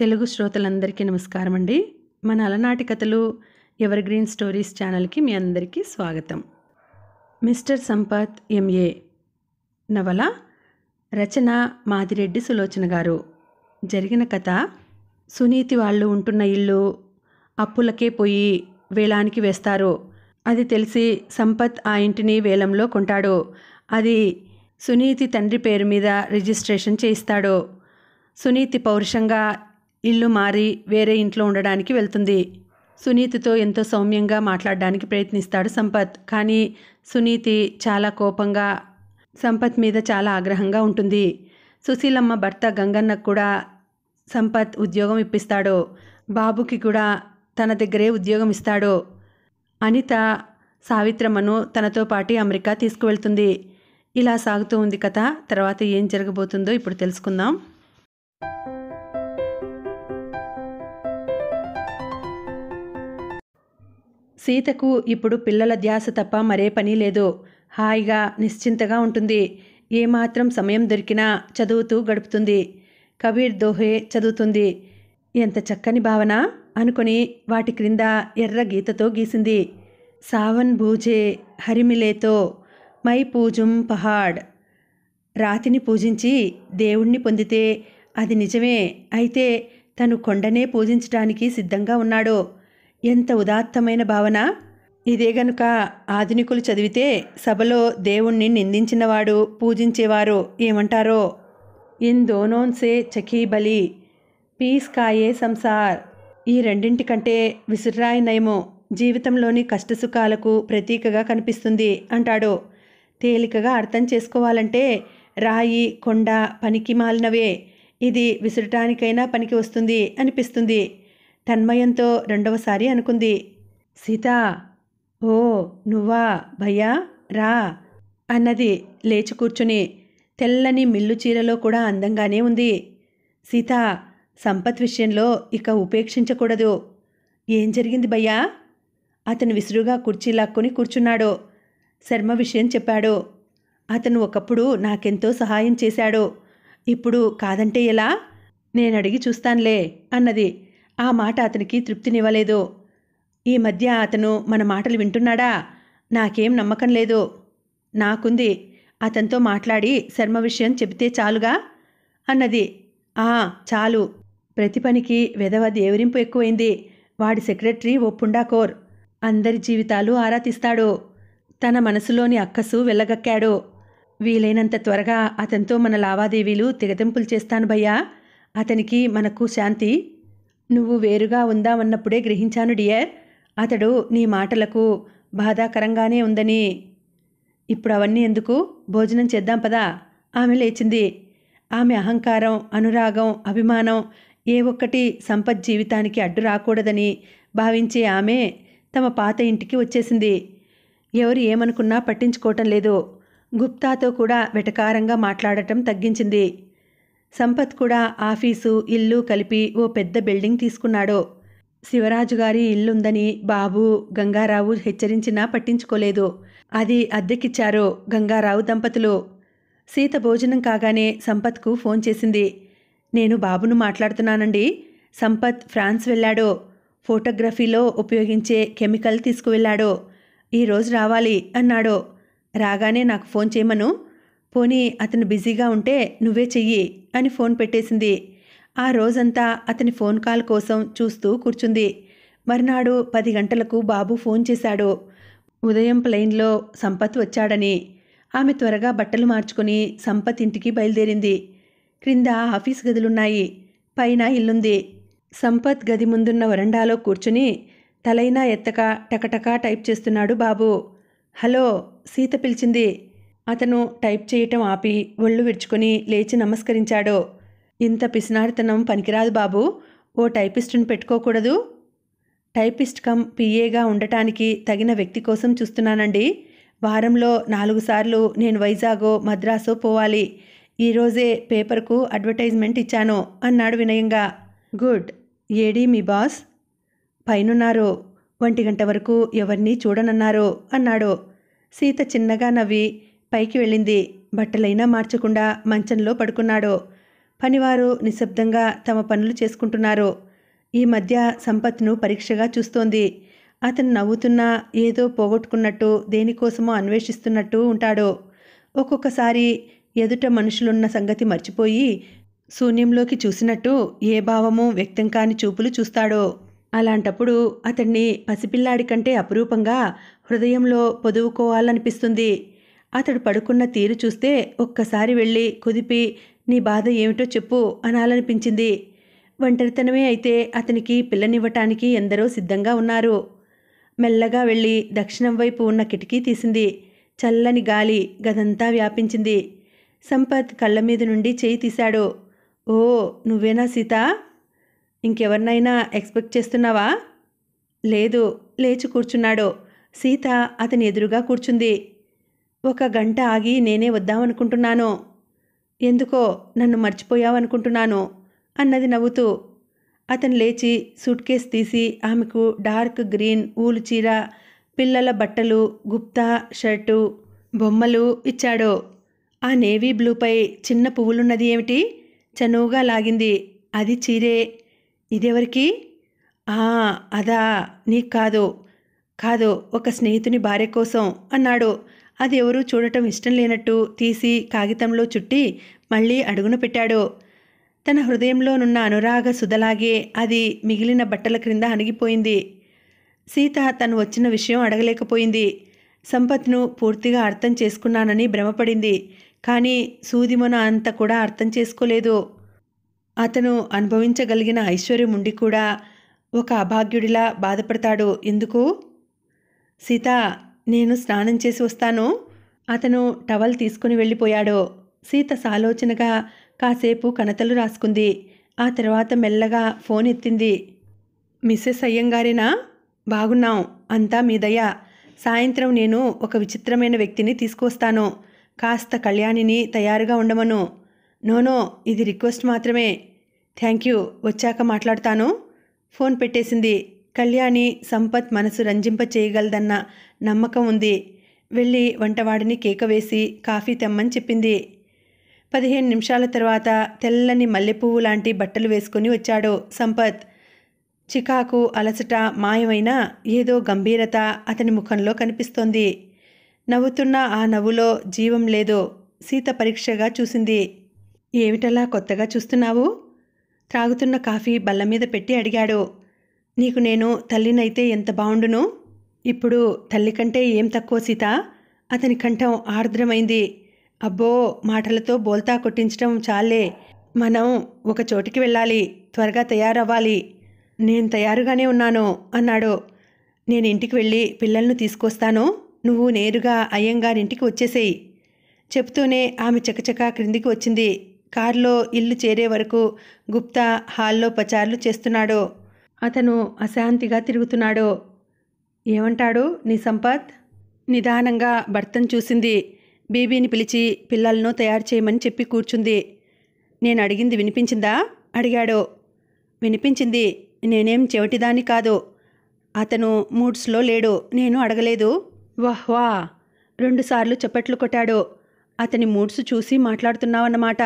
తెలుగు శ్రోతలందరికీ నమస్కారం అండి మన అలనాటి కథలు ఎవర్ గ్రీన్ స్టోరీస్ ఛానల్కి మీ అందరికీ స్వాగతం మిస్టర్ సంపత్ ఎంఏ నవల రచన మాదిరెడ్డి సులోచన గారు జరిగిన కథ సునీతి వాళ్ళు ఉంటున్న ఇల్లు అప్పులకే పోయి వేలానికి వేస్తారు అది తెలిసి సంపత్ ఆ ఇంటిని వేలంలో కొంటాడు అది సునీతి తండ్రి పేరు మీద రిజిస్ట్రేషన్ చేయిస్తాడు సునీతి పౌరుషంగా ఇల్లు మారి వేరే ఇంట్లో ఉండడానికి వెళ్తుంది సునీతితో ఎంతో సౌమ్యంగా మాట్లాడడానికి ప్రయత్నిస్తాడు సంపత్ కానీ సునీతి చాలా కోపంగా సంపత్ మీద చాలా ఆగ్రహంగా ఉంటుంది సుశీలమ్మ భర్త గంగన్నకు కూడా సంపత్ ఉద్యోగం ఇప్పిస్తాడు బాబుకి కూడా తన దగ్గరే ఉద్యోగం ఇస్తాడు అనిత సావిత్రమ్మను తనతో పాటి అమెరికా తీసుకువెళ్తుంది ఇలా సాగుతూ ఉంది కథ తర్వాత ఏం జరగబోతుందో ఇప్పుడు తెలుసుకుందాం సీతకు ఇప్పుడు పిల్లల ధ్యాస తప్ప మరే పని లేదు హాయిగా నిశ్చింతగా ఉంటుంది ఏమాత్రం సమయం దొరికినా చదువుతూ గడుపుతుంది కబీర్ దోహే చదువుతుంది ఎంత చక్కని భావన అనుకుని వాటి క్రింద ఎర్ర గీతతో గీసింది సావన్ భూజే హరిమిలేతో మై పూజుం పహాడ్ రాతిని పూజించి దేవుణ్ణి పొందితే అది నిజమే అయితే తను కొండనే పూజించడానికి సిద్ధంగా ఉన్నాడు ఎంత ఉదాత్తమైన భావన ఇదే గనుక ఆధునికులు చదివితే సభలో దేవుణ్ణి నిందించినవాడు పూజించేవారు ఏమంటారో ఇన్ ఎందోనోన్సే చకీబలి పీస్ కాయే సంసార్ ఈ రెండింటి కంటే నయము జీవితంలోని కష్టసుఖాలకు ప్రతీకగా కనిపిస్తుంది అంటాడు తేలికగా అర్థం చేసుకోవాలంటే రాయి కొండ పనికి మాలినవే ఇది విసురటానికైనా పనికి వస్తుంది అనిపిస్తుంది తన్మయంతో రెండవసారి అనుకుంది సీత ఓ నువ్వా భయ్యా రా అన్నది లేచి కూర్చుని తెల్లని మిల్లు చీరలో కూడా అందంగానే ఉంది సీత సంపత్ విషయంలో ఇక ఉపేక్షించకూడదు ఏం జరిగింది భయ్యా అతను విసురుగా కుర్చీ లాక్కొని కూర్చున్నాడు శర్మ విషయం చెప్పాడు అతను ఒకప్పుడు నాకెంతో సహాయం చేశాడు ఇప్పుడు కాదంటే ఎలా నేను అడిగి చూస్తానులే అన్నది ఆ మాట అతనికి తృప్తినివ్వలేదు ఈ మధ్య అతను మన మాటలు వింటున్నాడా నాకేం నమ్మకం లేదు నాకుంది అతనితో మాట్లాడి శర్మ విషయం చెబితే చాలుగా అన్నది ఆ చాలు ప్రతి పనికి వెధవ దేవరింపు ఎక్కువైంది వాడి సెక్రటరీ ఓ పుండాకోర్ అందరి జీవితాలు ఆరా తీస్తాడు తన మనసులోని అక్కసు వెళ్ళగక్కాడు వీలైనంత త్వరగా అతనితో మన లావాదేవీలు తెగతింపులు చేస్తాను భయ్యా అతనికి మనకు శాంతి నువ్వు వేరుగా ఉందామన్నప్పుడే గ్రహించాను డియర్ అతడు నీ మాటలకు బాధాకరంగానే ఉందని ఇప్పుడు అవన్నీ ఎందుకు భోజనం చేద్దాం పదా ఆమె లేచింది ఆమె అహంకారం అనురాగం అభిమానం ఏ ఒక్కటి సంపద్ జీవితానికి అడ్డు రాకూడదని భావించే ఆమె తమ పాత ఇంటికి వచ్చేసింది ఎవరు ఏమనుకున్నా పట్టించుకోవటం లేదు గుప్తాతో కూడా వెటకారంగా మాట్లాడటం తగ్గించింది సంపత్ కూడా ఆఫీసు ఇల్లు కలిపి ఓ పెద్ద బిల్డింగ్ తీసుకున్నాడో శివరాజు గారి ఇల్లుందని బాబు గంగారావు హెచ్చరించినా పట్టించుకోలేదు అది అద్దెకిచ్చారో గంగారావు దంపతులు సీత భోజనం కాగానే సంపత్కు ఫోన్ చేసింది నేను బాబును మాట్లాడుతున్నానండి సంపత్ ఫ్రాన్స్ వెళ్ళాడో ఫోటోగ్రఫీలో ఉపయోగించే కెమికల్ తీసుకువెళ్ళాడో ఈరోజు రావాలి అన్నాడో రాగానే నాకు ఫోన్ చేయమను పోనీ అతను బిజీగా ఉంటే నువ్వే చెయ్యి అని ఫోన్ పెట్టేసింది ఆ రోజంతా అతని ఫోన్ కాల్ కోసం చూస్తూ కూర్చుంది మర్నాడు పది గంటలకు బాబు ఫోన్ చేశాడు ఉదయం ప్లెయిన్లో సంపత్ వచ్చాడని ఆమె త్వరగా బట్టలు మార్చుకుని సంపత్ ఇంటికి బయలుదేరింది క్రింద ఆఫీస్ గదులున్నాయి పైన ఇల్లుంది సంపత్ గది ముందున్న వరండాలో కూర్చుని తలైనా ఎత్తక టకటకా టైప్ చేస్తున్నాడు బాబు హలో సీత పిలిచింది అతను టైప్ చేయటం ఆపి ఒళ్ళు విడుచుకొని లేచి నమస్కరించాడో ఇంత పిసినాడితనం పనికిరాదు బాబు ఓ టైపిస్టును పెట్టుకోకూడదు టైపిస్ట్ కమ్ పిఏగా ఉండటానికి తగిన వ్యక్తి కోసం చూస్తున్నానండి వారంలో నాలుగు సార్లు నేను వైజాగో మద్రాసో పోవాలి ఈరోజే పేపర్కు అడ్వర్టైజ్మెంట్ ఇచ్చాను అన్నాడు వినయంగా గుడ్ ఏడీ మీ బాస్ పైనున్నారు ఒంటి గంట వరకు ఎవరినీ చూడనన్నారు అన్నాడు సీత చిన్నగా నవ్వి పైకి వెళ్ళింది బట్టలైనా మార్చకుండా మంచంలో పడుకున్నాడు పనివారు నిశ్శబ్దంగా తమ పనులు చేసుకుంటున్నారు ఈ మధ్య సంపత్ను పరీక్షగా చూస్తోంది అతను నవ్వుతున్నా ఏదో పోగొట్టుకున్నట్టు దేనికోసమో అన్వేషిస్తున్నట్టు ఉంటాడు ఒక్కొక్కసారి ఎదుట మనుషులున్న సంగతి మర్చిపోయి శూన్యంలోకి చూసినట్టు ఏ భావమూ వ్యక్తం కాని చూపులు చూస్తాడో అలాంటప్పుడు అతన్ని పసిపిల్లాడి కంటే అపురూపంగా హృదయంలో పొదువుకోవాలనిపిస్తుంది అతడు పడుకున్న తీరు చూస్తే ఒక్కసారి వెళ్ళి కుదిపి నీ బాధ ఏమిటో చెప్పు అనాలనిపించింది ఒంటరితనమే అయితే అతనికి పిల్లనివ్వటానికి ఎందరో సిద్ధంగా ఉన్నారు మెల్లగా వెళ్ళి దక్షిణం వైపు ఉన్న కిటికీ తీసింది చల్లని గాలి గదంతా వ్యాపించింది సంపత్ కళ్ళ మీద నుండి చేయి తీశాడు ఓ నువ్వేనా సీత ఇంకెవరినైనా ఎక్స్పెక్ట్ చేస్తున్నావా లేదు లేచి కూర్చున్నాడు సీత అతని ఎదురుగా కూర్చుంది ఒక గంట ఆగి నేనే వద్దామనుకుంటున్నాను ఎందుకో నన్ను మర్చిపోయావనుకుంటున్నాను అన్నది నవ్వుతూ అతను లేచి సూట్ కేస్ తీసి ఆమెకు డార్క్ గ్రీన్ ఊలు చీర పిల్లల బట్టలు గుప్తా షర్టు బొమ్మలు ఇచ్చాడు ఆ నేవీ బ్లూపై చిన్న పువ్వులున్నది ఏమిటి చనువుగా లాగింది అది చీరే ఇదెవరికి ఆ అదా నీకు కాదు కాదు ఒక స్నేహితుని భార్య కోసం అన్నాడు అది ఎవరూ చూడటం ఇష్టం లేనట్టు తీసి కాగితంలో చుట్టి మళ్ళీ అడుగున పెట్టాడు తన హృదయంలోనున్న అనురాగ సుధలాగే అది మిగిలిన బట్టల క్రింద అణిగిపోయింది సీత తను వచ్చిన విషయం అడగలేకపోయింది సంపత్ను పూర్తిగా అర్థం చేసుకున్నానని భ్రమపడింది కానీ సూదిమొన అంత కూడా అర్థం చేసుకోలేదు అతను అనుభవించగలిగిన ఐశ్వర్యం ఉండి కూడా ఒక అభాగ్యుడిలా బాధపడతాడు ఎందుకు సీత నేను స్నానం చేసి వస్తాను అతను టవల్ తీసుకుని వెళ్ళిపోయాడు సీత సాలోచనగా కాసేపు కణతలు రాసుకుంది ఆ తర్వాత మెల్లగా ఫోన్ ఎత్తింది మిస్సెస్ అయ్యంగారేనా బాగున్నాం అంతా మీ దయ సాయంత్రం నేను ఒక విచిత్రమైన వ్యక్తిని తీసుకొస్తాను కాస్త కళ్యాణిని తయారుగా ఉండమను నోనో ఇది రిక్వెస్ట్ మాత్రమే థ్యాంక్ యూ వచ్చాక మాట్లాడతాను ఫోన్ పెట్టేసింది కళ్యాణి సంపత్ మనసు రంజింప చేయగలదన్న నమ్మకం ఉంది వెళ్ళి వంటవాడిని కేక వేసి కాఫీ తెమ్మని చెప్పింది పదిహేను నిమిషాల తర్వాత తెల్లని మల్లెపువ్వు లాంటి బట్టలు వేసుకుని వచ్చాడు సంపత్ చికాకు అలసట మాయమైన ఏదో గంభీరత అతని ముఖంలో కనిపిస్తోంది నవ్వుతున్న ఆ నవ్వులో జీవం లేదు సీత పరీక్షగా చూసింది ఏమిటలా కొత్తగా చూస్తున్నావు త్రాగుతున్న కాఫీ బల్ల మీద పెట్టి అడిగాడు నీకు నేను తల్లినైతే ఎంత బాగుండును ఇప్పుడు తల్లి కంటే ఏం తక్కువ సీత అతని కంఠం ఆర్ద్రమైంది అబ్బో మాటలతో బోల్తా కొట్టించడం చాలే మనం ఒక చోటికి వెళ్ళాలి త్వరగా తయారవ్వాలి నేను తయారుగానే ఉన్నాను అన్నాడు నేను ఇంటికి వెళ్ళి పిల్లలను తీసుకొస్తాను నువ్వు నేరుగా అయ్యంగారింటికి వచ్చేసేయి చెప్తూనే ఆమె చకచక క్రిందికి వచ్చింది కారులో ఇల్లు చేరే వరకు గుప్తా హాల్లో పచారులు చేస్తున్నాడు అతను అశాంతిగా తిరుగుతున్నాడు ఏమంటాడు నీ సంపత్ నిదానంగా భర్తను చూసింది బీబీని పిలిచి పిల్లలను తయారు చేయమని చెప్పి కూర్చుంది నేను అడిగింది వినిపించిందా అడిగాడు వినిపించింది నేనేం చెవిటిదాని కాదు అతను మూడ్స్లో లేడు నేను అడగలేదు వా రెండుసార్లు చప్పట్లు కొట్టాడు అతని మూడ్స్ చూసి మాట్లాడుతున్నావన్నమాట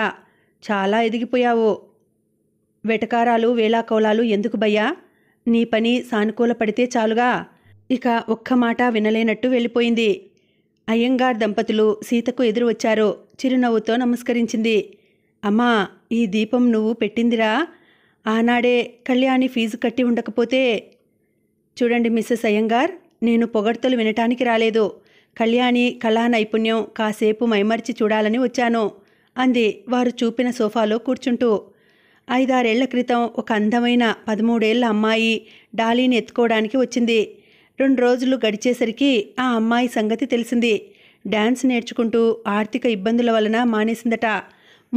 చాలా ఎదిగిపోయావు వెటకారాలు వేలాకౌలాలు ఎందుకు భయ్యా నీ పని సానుకూలపడితే చాలుగా ఇక ఒక్క మాట వినలేనట్టు వెళ్ళిపోయింది అయ్యంగార్ దంపతులు సీతకు ఎదురు వచ్చారు చిరునవ్వుతో నమస్కరించింది అమ్మా ఈ దీపం నువ్వు పెట్టిందిరా ఆనాడే కళ్యాణి ఫీజు కట్టి ఉండకపోతే చూడండి మిస్సెస్ అయ్యంగార్ నేను పొగడ్తలు వినటానికి రాలేదు కళ్యాణి కళా నైపుణ్యం కాసేపు మైమర్చి చూడాలని వచ్చాను అంది వారు చూపిన సోఫాలో కూర్చుంటూ ఐదారేళ్ల క్రితం ఒక అందమైన పదమూడేళ్ల అమ్మాయి డాలీని ఎత్తుకోవడానికి వచ్చింది రెండు రోజులు గడిచేసరికి ఆ అమ్మాయి సంగతి తెలిసింది డ్యాన్స్ నేర్చుకుంటూ ఆర్థిక ఇబ్బందుల వలన మానేసిందట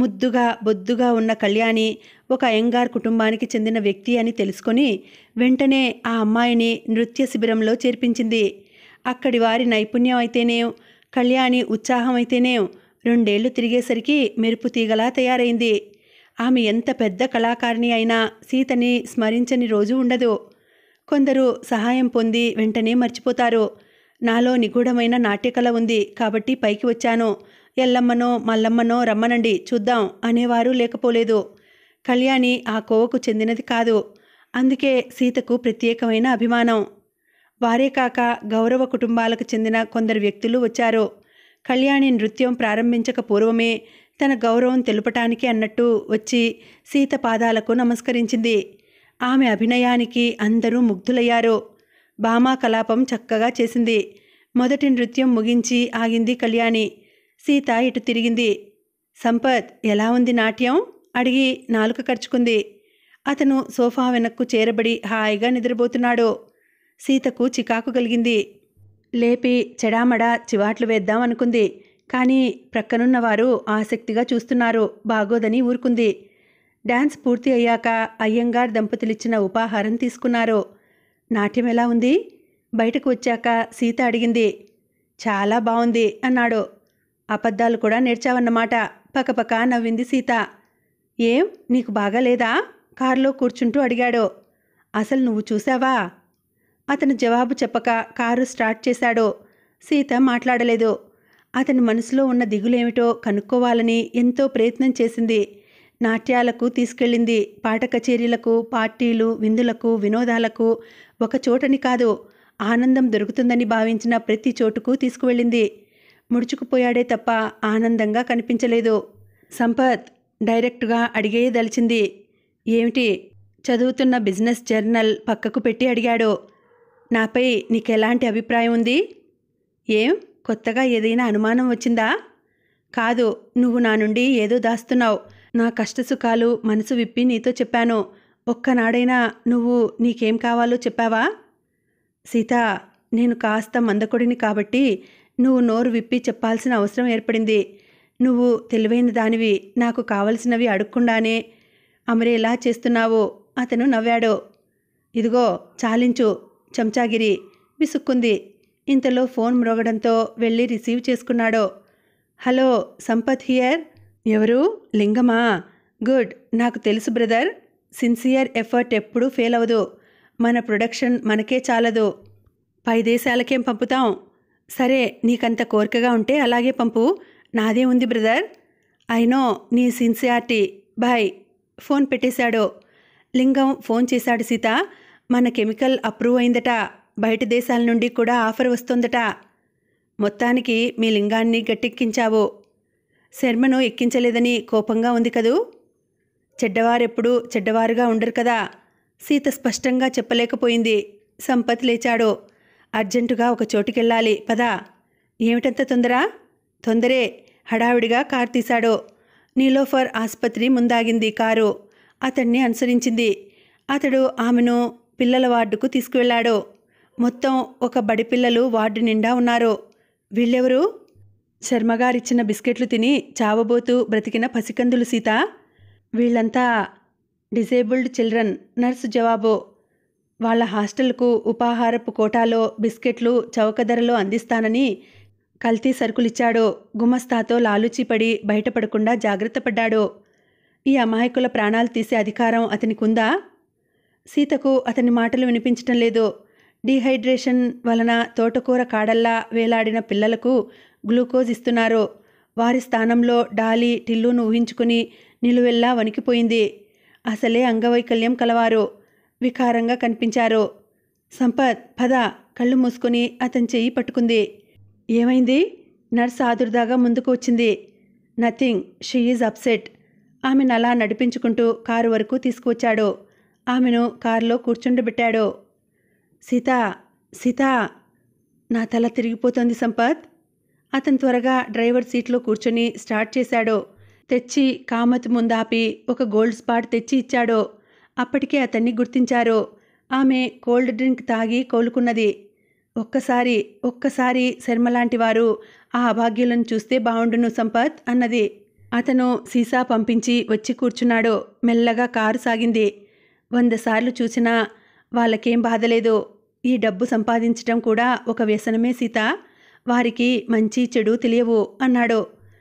ముద్దుగా బొద్దుగా ఉన్న కళ్యాణి ఒక అయ్యంగార్ కుటుంబానికి చెందిన వ్యక్తి అని తెలుసుకొని వెంటనే ఆ అమ్మాయిని నృత్య శిబిరంలో చేర్పించింది అక్కడి వారి నైపుణ్యం అయితేనే కళ్యాణి ఉత్సాహం అయితేనే రెండేళ్లు తిరిగేసరికి మెరుపు తీగలా తయారైంది ఆమె ఎంత పెద్ద కళాకారిణి అయినా సీతని స్మరించని రోజు ఉండదు కొందరు సహాయం పొంది వెంటనే మర్చిపోతారు నాలో నిగూఢమైన నాట్యకళ ఉంది కాబట్టి పైకి వచ్చాను ఎల్లమ్మనో మల్లమ్మనో రమ్మనండి చూద్దాం అనేవారు లేకపోలేదు కళ్యాణి ఆ కోవకు చెందినది కాదు అందుకే సీతకు ప్రత్యేకమైన అభిమానం వారే కాక గౌరవ కుటుంబాలకు చెందిన కొందరు వ్యక్తులు వచ్చారు కళ్యాణి నృత్యం ప్రారంభించక పూర్వమే తన గౌరవం తెలుపటానికి అన్నట్టు వచ్చి సీత పాదాలకు నమస్కరించింది ఆమె అభినయానికి అందరూ ముగ్ధులయ్యారు భామా కలాపం చక్కగా చేసింది మొదటి నృత్యం ముగించి ఆగింది కళ్యాణి సీత ఇటు తిరిగింది సంపత్ ఎలా ఉంది నాట్యం అడిగి నాలుక ఖర్చుకుంది అతను సోఫా వెనక్కు చేరబడి హాయిగా నిద్రపోతున్నాడు సీతకు చికాకు కలిగింది లేపి చెడామడా చివాట్లు వేద్దాం అనుకుంది కానీ ప్రక్కనున్నవారు ఆసక్తిగా చూస్తున్నారు బాగోదని ఊరుకుంది డ్యాన్స్ పూర్తి అయ్యాక అయ్యంగార్ దంపతులిచ్చిన ఉపాహారం తీసుకున్నారు నాట్యం ఎలా ఉంది బయటకు వచ్చాక సీత అడిగింది చాలా బాగుంది అన్నాడు అబద్ధాలు కూడా నేర్చావన్నమాట పకపక నవ్వింది సీత ఏం నీకు బాగాలేదా కారులో కూర్చుంటూ అడిగాడు అసలు నువ్వు చూసావా అతను జవాబు చెప్పక కారు స్టార్ట్ చేశాడు సీత మాట్లాడలేదు అతని మనసులో ఉన్న దిగులేమిటో కనుక్కోవాలని ఎంతో ప్రయత్నం చేసింది నాట్యాలకు తీసుకెళ్ళింది పాట కచేరీలకు పార్టీలు విందులకు వినోదాలకు ఒక చోటని కాదు ఆనందం దొరుకుతుందని భావించిన ప్రతి చోటుకు తీసుకువెళ్ళింది ముడుచుకుపోయాడే తప్ప ఆనందంగా కనిపించలేదు సంపత్ డైరెక్ట్గా అడిగేయదలిచింది ఏమిటి చదువుతున్న బిజినెస్ జర్నల్ పక్కకు పెట్టి అడిగాడు నాపై నీకెలాంటి అభిప్రాయం ఉంది ఏం కొత్తగా ఏదైనా అనుమానం వచ్చిందా కాదు నువ్వు నా నుండి ఏదో దాస్తున్నావు నా కష్టసుఖాలు మనసు విప్పి నీతో చెప్పాను ఒక్కనాడైనా నువ్వు నీకేం కావాలో చెప్పావా సీత నేను కాస్త మందకొడిని కాబట్టి నువ్వు నోరు విప్పి చెప్పాల్సిన అవసరం ఏర్పడింది నువ్వు తెలివైన దానివి నాకు కావలసినవి అడగకుండానే అమరేలా చేస్తున్నావు అతను నవ్వాడు ఇదిగో చాలించు చెంచాగిరి విసుక్కుంది ఇంతలో ఫోన్ మ్రోగడంతో వెళ్ళి రిసీవ్ చేసుకున్నాడో హలో సంపత్ హియర్ ఎవరు లింగమా గుడ్ నాకు తెలుసు బ్రదర్ సిన్సియర్ ఎఫర్ట్ ఎప్పుడూ ఫెయిల్ అవ్వదు మన ప్రొడక్షన్ మనకే చాలదు పై దేశాలకేం పంపుతాం సరే నీకంత కోరికగా ఉంటే అలాగే పంపు నాదే ఉంది బ్రదర్ అయినో నీ సిన్సియారిటీ బాయ్ ఫోన్ పెట్టేశాడు లింగం ఫోన్ చేశాడు సీత మన కెమికల్ అప్రూవ్ అయిందట బయట దేశాల నుండి కూడా ఆఫర్ వస్తుందట మొత్తానికి మీ లింగాన్ని గట్టెక్కించావో శర్మను ఎక్కించలేదని కోపంగా ఉంది కదూ చెడ్డవారెప్పుడు చెడ్డవారుగా ఉండరు కదా సీత స్పష్టంగా చెప్పలేకపోయింది సంపత్ లేచాడు అర్జెంటుగా ఒక చోటుకెళ్ళాలి పదా ఏమిటంత తొందర తొందరే హడావిడిగా కారు తీశాడు నీలోఫర్ ఆసుపత్రి ముందాగింది కారు అతన్ని అనుసరించింది అతడు ఆమెను పిల్లల వార్డుకు తీసుకువెళ్ళాడు మొత్తం ఒక బడి పిల్లలు వార్డు నిండా ఉన్నారు వీళ్ళెవరు శర్మగారిచ్చిన బిస్కెట్లు తిని చావబోతూ బ్రతికిన పసికందులు సీత వీళ్ళంతా డిజేబుల్డ్ చిల్డ్రన్ నర్సు జవాబో వాళ్ళ హాస్టల్కు ఉపాహారపు కోటాలో బిస్కెట్లు చౌక ధరలో అందిస్తానని కల్తీ సరుకులిచ్చాడో గుమస్తాతో లాలుచిపడి బయటపడకుండా జాగ్రత్త ఈ అమాయకుల ప్రాణాలు తీసే అధికారం అతనికుందా సీతకు అతని మాటలు వినిపించటం లేదు డీహైడ్రేషన్ వలన తోటకూర కాడల్లా వేలాడిన పిల్లలకు గ్లూకోజ్ ఇస్తున్నారో వారి స్థానంలో డాలీ టిల్లును ఊహించుకుని నిలువెల్లా వణికిపోయింది అసలే అంగవైకల్యం కలవారు వికారంగా కనిపించారు సంపత్ పద కళ్ళు మూసుకుని అతని చెయ్యి పట్టుకుంది ఏమైంది నర్స్ ఆదుర్దాగా ముందుకు వచ్చింది నథింగ్ షీ ఈజ్ అప్సెట్ ఆమెను అలా నడిపించుకుంటూ కారు వరకు తీసుకువచ్చాడు ఆమెను కారులో కూర్చుండబెట్టాడు సీత సీత నా తల తిరిగిపోతుంది సంపత్ అతను త్వరగా డ్రైవర్ సీట్లో కూర్చొని స్టార్ట్ చేశాడో తెచ్చి కామత్ ముందాపి ఒక గోల్డ్ స్పాట్ తెచ్చి ఇచ్చాడో అప్పటికే అతన్ని గుర్తించారు ఆమె కోల్డ్ డ్రింక్ తాగి కోలుకున్నది ఒక్కసారి ఒక్కసారి శర్మ లాంటి వారు ఆ అభాగ్యులను చూస్తే బాగుండును సంపత్ అన్నది అతను సీసా పంపించి వచ్చి కూర్చున్నాడు మెల్లగా కారు సాగింది వంద సార్లు చూసినా వాళ్ళకేం బాధలేదు ఈ డబ్బు సంపాదించటం కూడా ఒక వ్యసనమే సీత వారికి మంచి చెడు తెలియవు అన్నాడు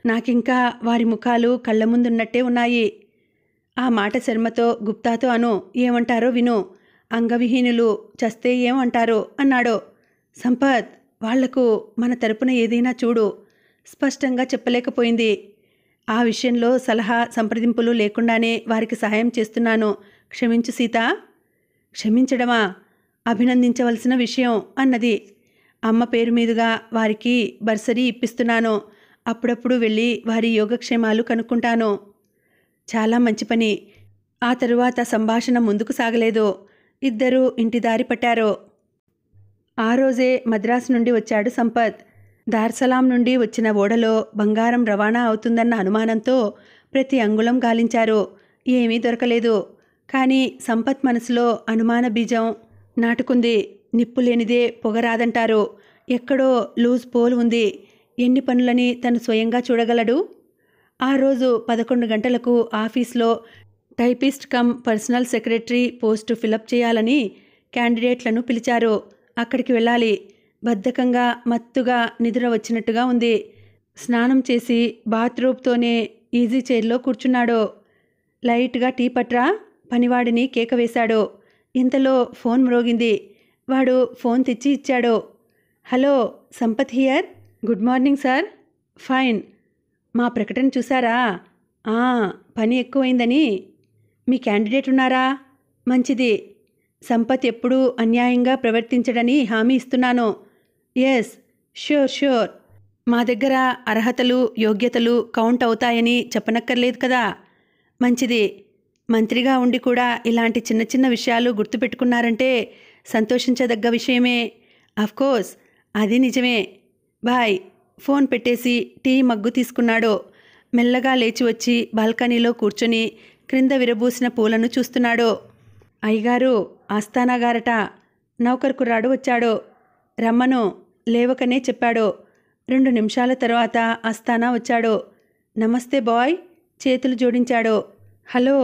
నాకింకా వారి ముఖాలు కళ్ళ ముందున్నట్టే ఉన్నాయి ఆ మాట శర్మతో గుప్తాతో అను ఏమంటారో విను అంగవిహీనులు చస్తే ఏమంటారో అన్నాడు సంపత్ వాళ్లకు మన తరపున ఏదైనా చూడు స్పష్టంగా చెప్పలేకపోయింది ఆ విషయంలో సలహా సంప్రదింపులు లేకుండానే వారికి సహాయం చేస్తున్నాను క్షమించు సీత క్షమించడమా అభినందించవలసిన విషయం అన్నది అమ్మ పేరు మీదుగా వారికి బర్సరీ ఇప్పిస్తున్నాను అప్పుడప్పుడు వెళ్ళి వారి యోగక్షేమాలు కనుక్కుంటాను చాలా మంచి పని ఆ తరువాత సంభాషణ ముందుకు సాగలేదు ఇద్దరూ ఇంటి దారి పట్టారు ఆ రోజే మద్రాసు నుండి వచ్చాడు సంపత్ దార్సలాం నుండి వచ్చిన ఓడలో బంగారం రవాణా అవుతుందన్న అనుమానంతో ప్రతి అంగుళం గాలించారు ఏమీ దొరకలేదు కానీ సంపత్ మనసులో అనుమాన బీజం నాటుకుంది నిప్పు లేనిదే పొగరాదంటారు ఎక్కడో లూజ్ పోల్ ఉంది ఎన్ని పనులని తను స్వయంగా చూడగలడు ఆ రోజు పదకొండు గంటలకు ఆఫీస్లో typist cum personal secretary post fill up చేయాలని క్యాండిడేట్లను పిలిచారు అక్కడికి వెళ్ళాలి బద్ధకంగా మత్తుగా నిద్ర వచ్చినట్టుగా ఉంది స్నానం చేసి బాత్రూమ్తోనే ఈజీ చైర్లో కూర్చున్నాడు లైట్గా టీ పట్రా పనివాడిని కేక వేశాడు ఇంతలో ఫోన్ మ్రోగింది వాడు ఫోన్ తెచ్చి ఇచ్చాడు hello Sampath here good morning sir fine మా ప్రకటన చూసారా పని ఎక్కువైందని మీ క్యాండిడేట్ ఉన్నారా మంచిది సంపత్ ఎప్పుడూ అన్యాయంగా ప్రవర్తించడని హామీ ఇస్తున్నాను ఎస్ ష్యూర్ ష్యూర్ మా దగ్గర అర్హతలు యోగ్యతలు కౌంట్ అవుతాయని చెప్పనక్కర్లేదు కదా మంచిది మంత్రిగా ఉండి కూడా ఇలాంటి చిన్న చిన్న విషయాలు గుర్తుపెట్టుకున్నారంటే సంతోషించదగ్గ విషయమే కోర్స్ అది నిజమే బాయ్ ఫోన్ పెట్టేసి టీ మగ్గు తీసుకున్నాడు మెల్లగా లేచి వచ్చి బాల్కనీలో కూర్చొని క్రింద విరబూసిన పూలను చూస్తున్నాడు అయ్యగారు ఆస్థానా గారట నౌకర్ కుర్రాడు వచ్చాడు రమ్మను లేవకనే చెప్పాడు రెండు నిమిషాల తర్వాత ఆస్థానా వచ్చాడు నమస్తే బాయ్ చేతులు జోడించాడు హలో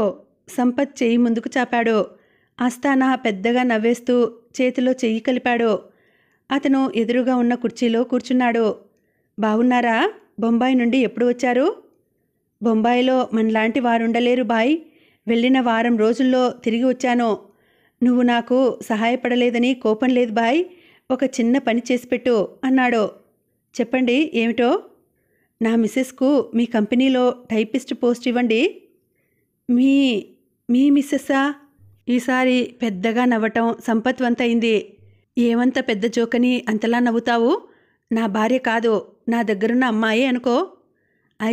సంపత్ చెయ్యి ముందుకు చాపాడో ఆస్థానా పెద్దగా నవ్వేస్తూ చేతిలో చెయ్యి కలిపాడో అతను ఎదురుగా ఉన్న కుర్చీలో కూర్చున్నాడు బాగున్నారా బొంబాయి నుండి ఎప్పుడు వచ్చారు బొంబాయిలో మనలాంటి వారుండలేరు బాయ్ వెళ్ళిన వారం రోజుల్లో తిరిగి వచ్చాను నువ్వు నాకు సహాయపడలేదని కోపం లేదు బాయ్ ఒక చిన్న పని చేసి పెట్టు అన్నాడు చెప్పండి ఏమిటో నా మిస్సెస్కు మీ కంపెనీలో టైపిస్ట్ పోస్ట్ ఇవ్వండి మీ మీ మిస్సెస్సా ఈసారి పెద్దగా నవ్వటం సంపత్వంతయింది ఏమంత పెద్ద జోకని అంతలా నవ్వుతావు నా భార్య కాదు నా దగ్గరున్న అమ్మాయి అనుకో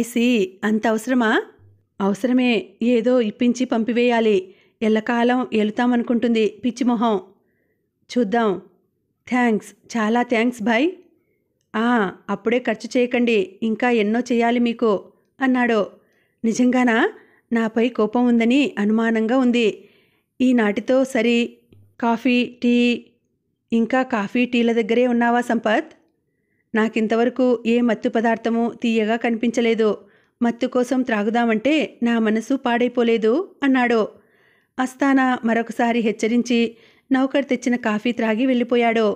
ఐసి అంత అవసరమా అవసరమే ఏదో ఇప్పించి పంపివేయాలి ఎల్లకాలం ఏలుతామనుకుంటుంది పిచ్చిమొహం చూద్దాం థ్యాంక్స్ చాలా థ్యాంక్స్ భాయ్ ఆ అప్పుడే ఖర్చు చేయకండి ఇంకా ఎన్నో చేయాలి మీకు అన్నాడు నిజంగానా నాపై కోపం ఉందని అనుమానంగా ఉంది ఈనాటితో సరి కాఫీ టీ ఇంకా కాఫీ టీల దగ్గరే ఉన్నావా సంపత్ నాకింతవరకు ఏ మత్తు పదార్థము తీయగా కనిపించలేదు మత్తు కోసం త్రాగుదామంటే నా మనసు పాడైపోలేదు అన్నాడు అస్తానా మరొకసారి హెచ్చరించి నౌకర్ తెచ్చిన కాఫీ త్రాగి వెళ్ళిపోయాడు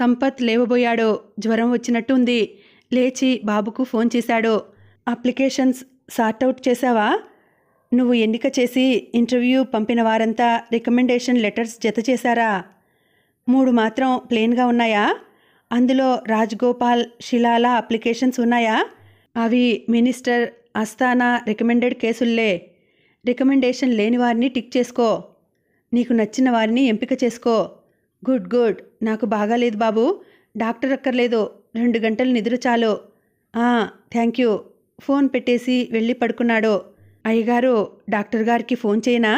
సంపత్ లేవబోయాడు జ్వరం వచ్చినట్టు ఉంది లేచి బాబుకు ఫోన్ చేశాడు అప్లికేషన్స్ సార్ట్ అవుట్ చేశావా నువ్వు ఎన్నిక చేసి ఇంటర్వ్యూ పంపిన వారంతా రికమెండేషన్ లెటర్స్ జత చేశారా మూడు మాత్రం ప్లెయిన్గా ఉన్నాయా అందులో రాజ్గోపాల్ శిలాల అప్లికేషన్స్ ఉన్నాయా అవి మినిస్టర్ అస్థానా రికమెండెడ్ కేసుల్లే రికమెండేషన్ లేని వారిని టిక్ చేసుకో నీకు నచ్చిన వారిని ఎంపిక చేసుకో గుడ్ గుడ్ నాకు బాగాలేదు బాబు డాక్టర్ అక్కర్లేదు రెండు గంటలు నిద్ర చాలు థ్యాంక్ యూ ఫోన్ పెట్టేసి వెళ్ళి పడుకున్నాడు అయ్యగారు డాక్టర్ గారికి ఫోన్ చేయనా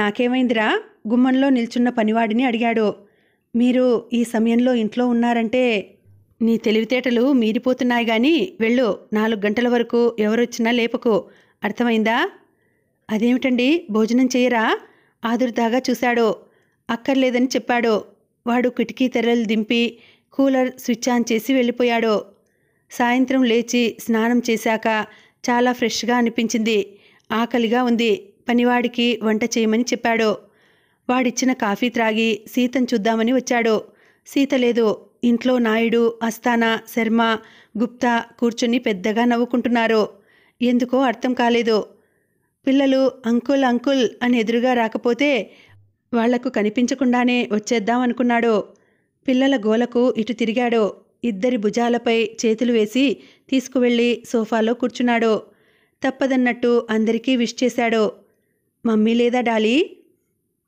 నాకేమైందిరా గుమ్మంలో నిల్చున్న పనివాడిని అడిగాడు మీరు ఈ సమయంలో ఇంట్లో ఉన్నారంటే నీ తెలివితేటలు మీరిపోతున్నాయి కానీ వెళ్ళు నాలుగు గంటల వరకు ఎవరొచ్చినా లేపకు అర్థమైందా అదేమిటండి భోజనం చేయరా ఆదుర్దాగా చూశాడు అక్కర్లేదని చెప్పాడు వాడు కిటికీ తెరలు దింపి కూలర్ స్విచ్ ఆన్ చేసి వెళ్ళిపోయాడు సాయంత్రం లేచి స్నానం చేశాక చాలా ఫ్రెష్గా అనిపించింది ఆకలిగా ఉంది పనివాడికి వంట చేయమని చెప్పాడు వాడిచ్చిన కాఫీ త్రాగి సీతను చూద్దామని వచ్చాడు సీత లేదు ఇంట్లో నాయుడు అస్తానా శర్మ గుప్తా కూర్చుని పెద్దగా నవ్వుకుంటున్నారు ఎందుకో అర్థం కాలేదు పిల్లలు అంకుల్ అంకుల్ అని ఎదురుగా రాకపోతే వాళ్లకు కనిపించకుండానే వచ్చేద్దాం అనుకున్నాడు పిల్లల గోలకు ఇటు తిరిగాడు ఇద్దరి భుజాలపై చేతులు వేసి తీసుకువెళ్ళి సోఫాలో కూర్చున్నాడో తప్పదన్నట్టు అందరికీ విష్ చేశాడో మమ్మీ లేదా డాలీ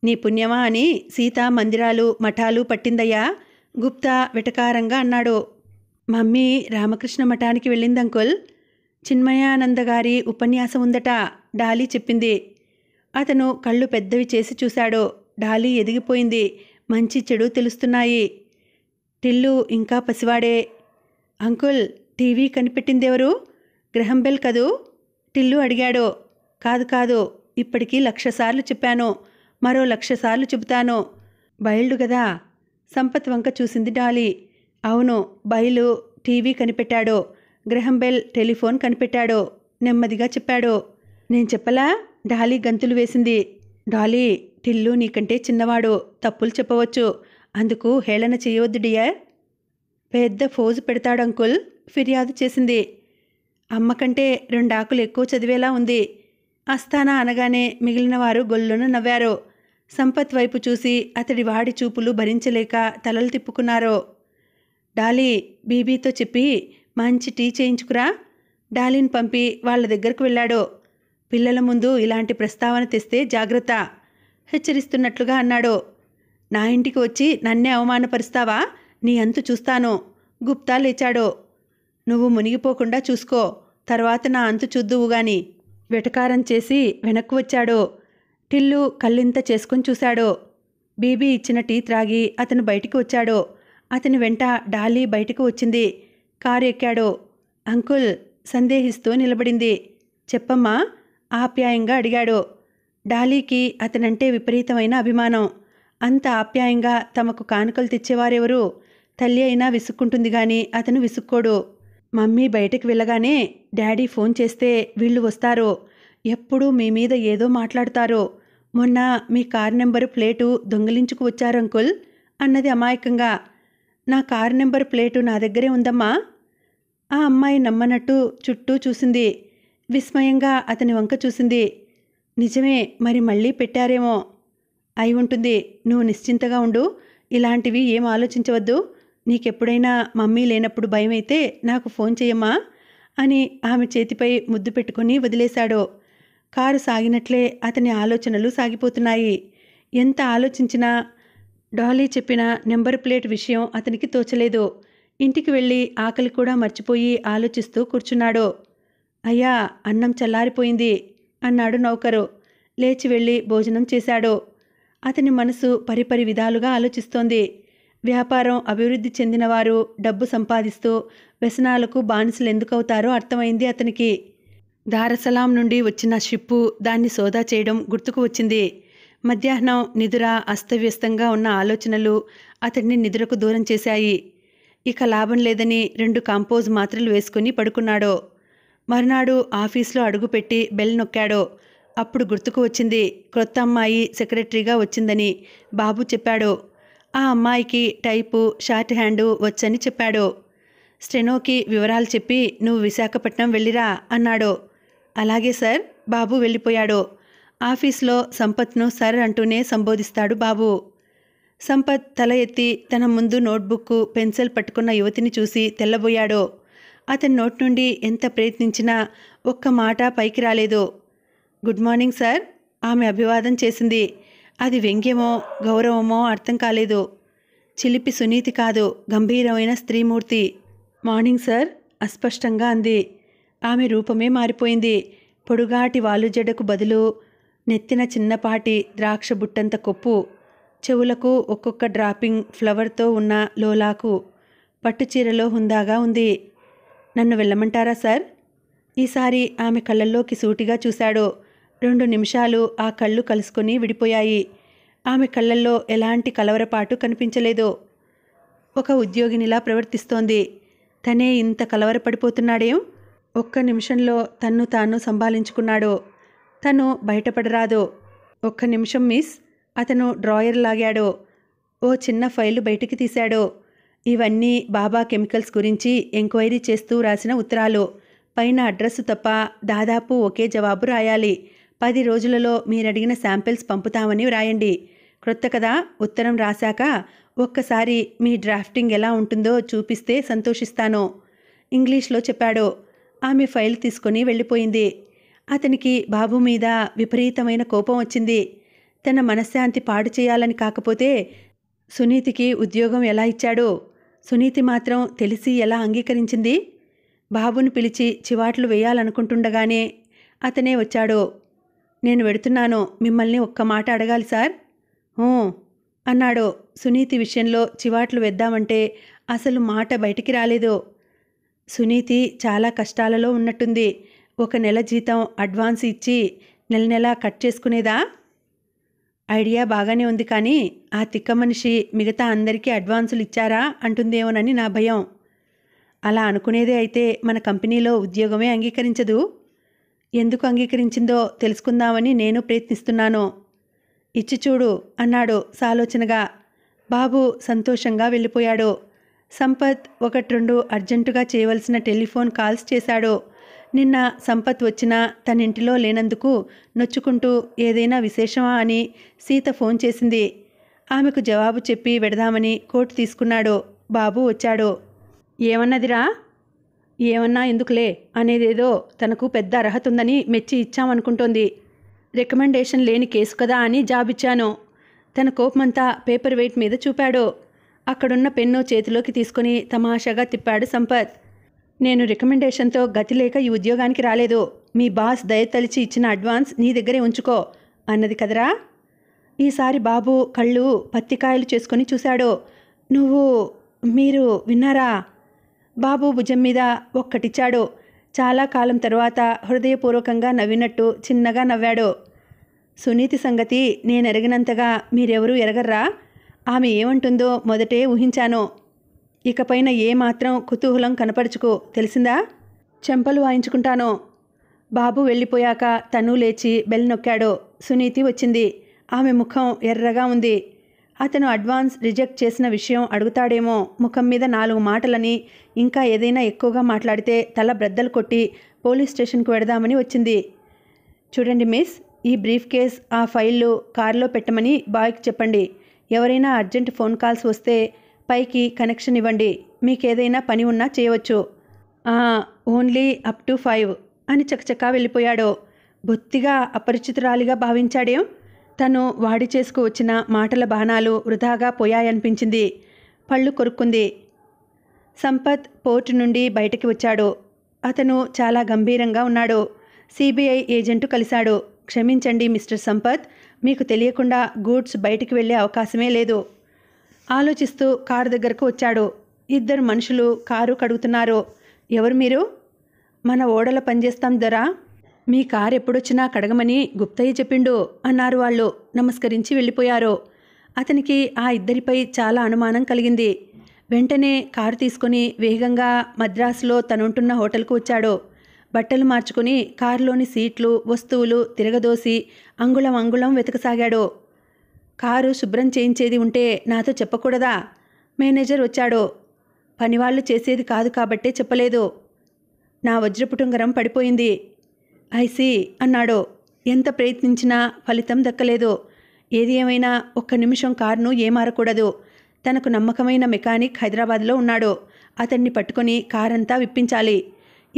నీ పుణ్యమా అని సీత మందిరాలు మఠాలు పట్టిందయ్యా గుప్తా విటకారంగా అన్నాడు మమ్మీ రామకృష్ణ మఠానికి వెళ్ళిందంకుల్ చిన్మయానంద గారి ఉపన్యాసం ఉందట డాలీ చెప్పింది అతను కళ్ళు పెద్దవి చేసి చూశాడు డాలీ ఎదిగిపోయింది మంచి చెడు తెలుస్తున్నాయి టిల్లు ఇంకా పసివాడే అంకుల్ టీవీ కనిపెట్టిందెవరు గ్రహం బెల్ కదూ టిల్లు అడిగాడు కాదు కాదు ఇప్పటికీ లక్ష సార్లు చెప్పాను మరో లక్ష సార్లు చెబుతాను బయలుడు కదా సంపత్ వంక చూసింది డాలీ అవును బయలు టీవీ కనిపెట్టాడు గ్రహం బెల్ టెలిఫోన్ కనిపెట్టాడు నెమ్మదిగా చెప్పాడు నేను చెప్పలా డాలీ గంతులు వేసింది డాలీ టిల్లు నీకంటే చిన్నవాడు తప్పులు చెప్పవచ్చు అందుకు హేళన చేయవద్దు డియర్ పెద్ద ఫోజు పెడతాడు అంకుల్ ఫిర్యాదు చేసింది అమ్మకంటే రెండు ఆకులు ఎక్కువ చదివేలా ఉంది అస్థానా అనగానే మిగిలిన వారు నవ్వారు సంపత్ వైపు చూసి అతడి వాడి చూపులు భరించలేక తలలు తిప్పుకున్నారు డాలీ బీబీతో చెప్పి మంచి టీ చేయించుకురా డాలీని పంపి వాళ్ళ దగ్గరకు వెళ్ళాడు పిల్లల ముందు ఇలాంటి ప్రస్తావన తెస్తే జాగ్రత్త హెచ్చరిస్తున్నట్లుగా అన్నాడు నా ఇంటికి వచ్చి నన్నే అవమానపరుస్తావా నీ అంతు చూస్తాను గుప్తా లేచాడో నువ్వు మునిగిపోకుండా చూసుకో తర్వాత నా అంతు చూద్దువు గాని వెటకారం చేసి వెనక్కు వచ్చాడో టిల్లు కళ్ళింత చేసుకుని చూశాడో బీబీ ఇచ్చిన టీ త్రాగి అతను బయటికి వచ్చాడో అతని వెంట డాలీ బయటకు వచ్చింది కారు ఎక్కాడో అంకుల్ సందేహిస్తూ నిలబడింది చెప్పమ్మా ఆప్యాయంగా అడిగాడు డాలీకి అతనంటే విపరీతమైన అభిమానం అంత ఆప్యాయంగా తమకు కానుకలు తెచ్చేవారెవరు తల్లి అయినా విసుక్కుంటుంది కానీ అతను విసుక్కోడు మమ్మీ బయటకు వెళ్ళగానే డాడీ ఫోన్ చేస్తే వీళ్ళు వస్తారు ఎప్పుడూ మీ మీద ఏదో మాట్లాడతారు మొన్న మీ కార్ నెంబర్ ప్లేటు దొంగిలించుకు వచ్చారు అన్నది అమాయకంగా నా కార్ నెంబర్ ప్లేటు నా దగ్గరే ఉందమ్మా ఆ అమ్మాయి నమ్మనట్టు చుట్టూ చూసింది విస్మయంగా అతని వంక చూసింది నిజమే మరి మళ్ళీ పెట్టారేమో అయి ఉంటుంది నువ్వు నిశ్చింతగా ఉండు ఇలాంటివి ఏం ఆలోచించవద్దు నీకెప్పుడైనా మమ్మీ లేనప్పుడు భయమైతే నాకు ఫోన్ చేయమ్మా అని ఆమె చేతిపై ముద్దు పెట్టుకుని వదిలేశాడు కారు సాగినట్లే అతని ఆలోచనలు సాగిపోతున్నాయి ఎంత ఆలోచించినా డాలీ చెప్పిన నెంబర్ ప్లేట్ విషయం అతనికి తోచలేదు ఇంటికి వెళ్ళి ఆకలి కూడా మర్చిపోయి ఆలోచిస్తూ కూర్చున్నాడు అయ్యా అన్నం చల్లారిపోయింది అన్నాడు నౌకరు లేచి వెళ్ళి భోజనం చేశాడు అతని మనసు పరిపరి విధాలుగా ఆలోచిస్తోంది వ్యాపారం అభివృద్ధి చెందినవారు డబ్బు సంపాదిస్తూ వ్యసనాలకు బానిసలు ఎందుకవుతారో అర్థమైంది అతనికి దారసలాం నుండి వచ్చిన షిప్పు దాన్ని సోదా చేయడం గుర్తుకు వచ్చింది మధ్యాహ్నం నిదుర అస్తవ్యస్తంగా ఉన్న ఆలోచనలు అతడిని నిదురకు దూరం చేశాయి ఇక లాభం లేదని రెండు కాంపోజ్ మాత్రలు వేసుకుని పడుకున్నాడో మరునాడు ఆఫీస్లో అడుగుపెట్టి బెల్ నొక్కాడో అప్పుడు గుర్తుకు వచ్చింది క్రొత్త అమ్మాయి సెక్రటరీగా వచ్చిందని బాబు చెప్పాడు ఆ అమ్మాయికి టైపు షార్ట్ హ్యాండు వచ్చని చెప్పాడు స్టెనోకి వివరాలు చెప్పి నువ్వు విశాఖపట్నం వెళ్ళిరా అన్నాడు అలాగే సార్ బాబు వెళ్ళిపోయాడు ఆఫీస్లో సంపత్ను సర్ అంటూనే సంబోధిస్తాడు బాబు సంపత్ తల ఎత్తి తన ముందు నోట్బుక్ పెన్సిల్ పట్టుకున్న యువతిని చూసి తెల్లబోయాడు అతని నోట్ నుండి ఎంత ప్రయత్నించినా ఒక్క మాట పైకి రాలేదు గుడ్ మార్నింగ్ సార్ ఆమె అభివాదం చేసింది అది వ్యంగ్యమో గౌరవమో అర్థం కాలేదు చిలిపి సునీతి కాదు గంభీరమైన స్త్రీమూర్తి మార్నింగ్ సార్ అస్పష్టంగా అంది ఆమె రూపమే మారిపోయింది పొడుగాటి వాలు జడకు బదులు నెత్తిన చిన్నపాటి ద్రాక్ష బుట్టంత కొప్పు చెవులకు ఒక్కొక్క డ్రాపింగ్ ఫ్లవర్తో ఉన్న లోలాకు పట్టుచీరలో హుందాగా ఉంది నన్ను వెళ్ళమంటారా సార్ ఈసారి ఆమె కళ్ళల్లోకి సూటిగా చూశాడు రెండు నిమిషాలు ఆ కళ్ళు కలుసుకొని విడిపోయాయి ఆమె కళ్ళల్లో ఎలాంటి కలవరపాటు కనిపించలేదు ఒక ఉద్యోగినిలా ప్రవర్తిస్తోంది తనే ఇంత కలవరపడిపోతున్నాడేం ఒక్క నిమిషంలో తన్ను తాను సంభాలించుకున్నాడు తను బయటపడరాదు ఒక్క నిమిషం మిస్ అతను డ్రాయర్ లాగాడు ఓ చిన్న ఫైలు బయటికి తీశాడు ఇవన్నీ బాబా కెమికల్స్ గురించి ఎంక్వైరీ చేస్తూ రాసిన ఉత్తరాలు పైన అడ్రస్ తప్ప దాదాపు ఒకే జవాబు రాయాలి పది రోజులలో మీరడిగిన శాంపిల్స్ పంపుతామని వ్రాయండి క్రొత్త కదా ఉత్తరం రాశాక ఒక్కసారి మీ డ్రాఫ్టింగ్ ఎలా ఉంటుందో చూపిస్తే సంతోషిస్తాను ఇంగ్లీష్లో చెప్పాడు ఆమె ఫైల్ తీసుకొని వెళ్ళిపోయింది అతనికి బాబు మీద విపరీతమైన కోపం వచ్చింది తన మనశ్శాంతి పాడు చేయాలని కాకపోతే సునీతికి ఉద్యోగం ఎలా ఇచ్చాడు సునీతి మాత్రం తెలిసి ఎలా అంగీకరించింది బాబును పిలిచి చివాట్లు వేయాలనుకుంటుండగానే అతనే వచ్చాడు నేను వెడుతున్నాను మిమ్మల్ని ఒక్క మాట అడగాలి సార్ అన్నాడు సునీతి విషయంలో చివాట్లు వెద్దామంటే అసలు మాట బయటికి రాలేదు సునీతి చాలా కష్టాలలో ఉన్నట్టుంది ఒక నెల జీతం అడ్వాన్స్ ఇచ్చి నెల నెలా కట్ చేసుకునేదా ఐడియా బాగానే ఉంది కానీ ఆ తిక్క మనిషి మిగతా అందరికీ అడ్వాన్సులు ఇచ్చారా అంటుందేమోనని నా భయం అలా అనుకునేదే అయితే మన కంపెనీలో ఉద్యోగమే అంగీకరించదు ఎందుకు అంగీకరించిందో తెలుసుకుందామని నేను ప్రయత్నిస్తున్నాను ఇచ్చి చూడు అన్నాడు సాలోచనగా బాబు సంతోషంగా వెళ్ళిపోయాడు సంపత్ ఒకటి రెండు అర్జెంటుగా చేయవలసిన టెలిఫోన్ కాల్స్ చేశాడు నిన్న సంపత్ వచ్చినా తన ఇంటిలో లేనందుకు నొచ్చుకుంటూ ఏదైనా విశేషమా అని సీత ఫోన్ చేసింది ఆమెకు జవాబు చెప్పి వెడదామని కోర్టు తీసుకున్నాడు బాబు వచ్చాడు ఏమన్నదిరా ఏమన్నా ఎందుకులే అనేదేదో తనకు పెద్ద అర్హత ఉందని మెచ్చి ఇచ్చామనుకుంటోంది రికమెండేషన్ లేని కేసు కదా అని జాబిచ్చాను తన కోపమంతా పేపర్ వెయిట్ మీద చూపాడు అక్కడున్న పెన్ను చేతిలోకి తీసుకుని తమాషాగా తిప్పాడు సంపత్ నేను రికమెండేషన్తో గతి లేక ఈ ఉద్యోగానికి రాలేదు మీ బాస్ దయతలిచి ఇచ్చిన అడ్వాన్స్ నీ దగ్గరే ఉంచుకో అన్నది కదరా ఈసారి బాబు కళ్ళు పత్తికాయలు చేసుకొని చూశాడు నువ్వు మీరు విన్నారా బాబు భుజం మీద ఒక్కటిచ్చాడు చాలా కాలం తర్వాత హృదయపూర్వకంగా నవ్వినట్టు చిన్నగా నవ్వాడు సునీతి సంగతి నేను మీరెవరూ ఎరగర్రా ఆమె ఏమంటుందో మొదటే ఊహించాను ఇకపైన ఏమాత్రం కుతూహలం కనపరుచుకో తెలిసిందా చెంపలు వాయించుకుంటాను బాబు వెళ్ళిపోయాక తను లేచి బెల్ నొక్కాడు సునీతి వచ్చింది ఆమె ముఖం ఎర్రగా ఉంది అతను అడ్వాన్స్ రిజెక్ట్ చేసిన విషయం అడుగుతాడేమో ముఖం మీద నాలుగు మాటలని ఇంకా ఏదైనా ఎక్కువగా మాట్లాడితే తల బ్రద్దలు కొట్టి పోలీస్ స్టేషన్కు వెడదామని వచ్చింది చూడండి మిస్ ఈ బ్రీఫ్ కేస్ ఆ ఫైళ్ళు కారులో పెట్టమని బాయ్కి చెప్పండి ఎవరైనా అర్జెంట్ ఫోన్ కాల్స్ వస్తే పైకి కనెక్షన్ ఇవ్వండి మీకేదైనా పని ఉన్నా చేయవచ్చు ఓన్లీ అప్ టు ఫైవ్ అని చకచకా వెళ్ళిపోయాడో బొత్తిగా అపరిచితురాలిగా భావించాడేం తను వాడి చేసుకు వచ్చిన మాటల బాణాలు వృధాగా పోయాయనిపించింది పళ్ళు కొరుక్కుంది సంపత్ పోర్టు నుండి బయటకి వచ్చాడు అతను చాలా గంభీరంగా ఉన్నాడు సిబిఐ ఏజెంటు కలిశాడు క్షమించండి మిస్టర్ సంపత్ మీకు తెలియకుండా గూడ్స్ బయటికి వెళ్ళే అవకాశమే లేదు ఆలోచిస్తూ కారు దగ్గరకు వచ్చాడు ఇద్దరు మనుషులు కారు కడుగుతున్నారు ఎవరు మీరు మన ఓడల పనిచేస్తాం ధరా మీ కారు ఎప్పుడొచ్చినా కడగమని గుప్తయ్య చెప్పిండు అన్నారు వాళ్ళు నమస్కరించి వెళ్ళిపోయారు అతనికి ఆ ఇద్దరిపై చాలా అనుమానం కలిగింది వెంటనే కారు తీసుకుని వేగంగా మద్రాసులో తనుంటున్న హోటల్కు వచ్చాడు బట్టలు మార్చుకుని కారులోని సీట్లు వస్తువులు తిరగదోసి అంగుళం అంగుళం వెతకసాగాడు కారు శుభ్రం చేయించేది ఉంటే నాతో చెప్పకూడదా మేనేజర్ వచ్చాడు పనివాళ్ళు చేసేది కాదు కాబట్టే చెప్పలేదు నా వజ్రపుటుంగరం పడిపోయింది ఐసి అన్నాడు ఎంత ప్రయత్నించినా ఫలితం దక్కలేదు ఏది ఏమైనా ఒక్క నిమిషం కారును ఏమారకూడదు తనకు నమ్మకమైన మెకానిక్ హైదరాబాద్లో ఉన్నాడు అతన్ని పట్టుకొని కారంతా విప్పించాలి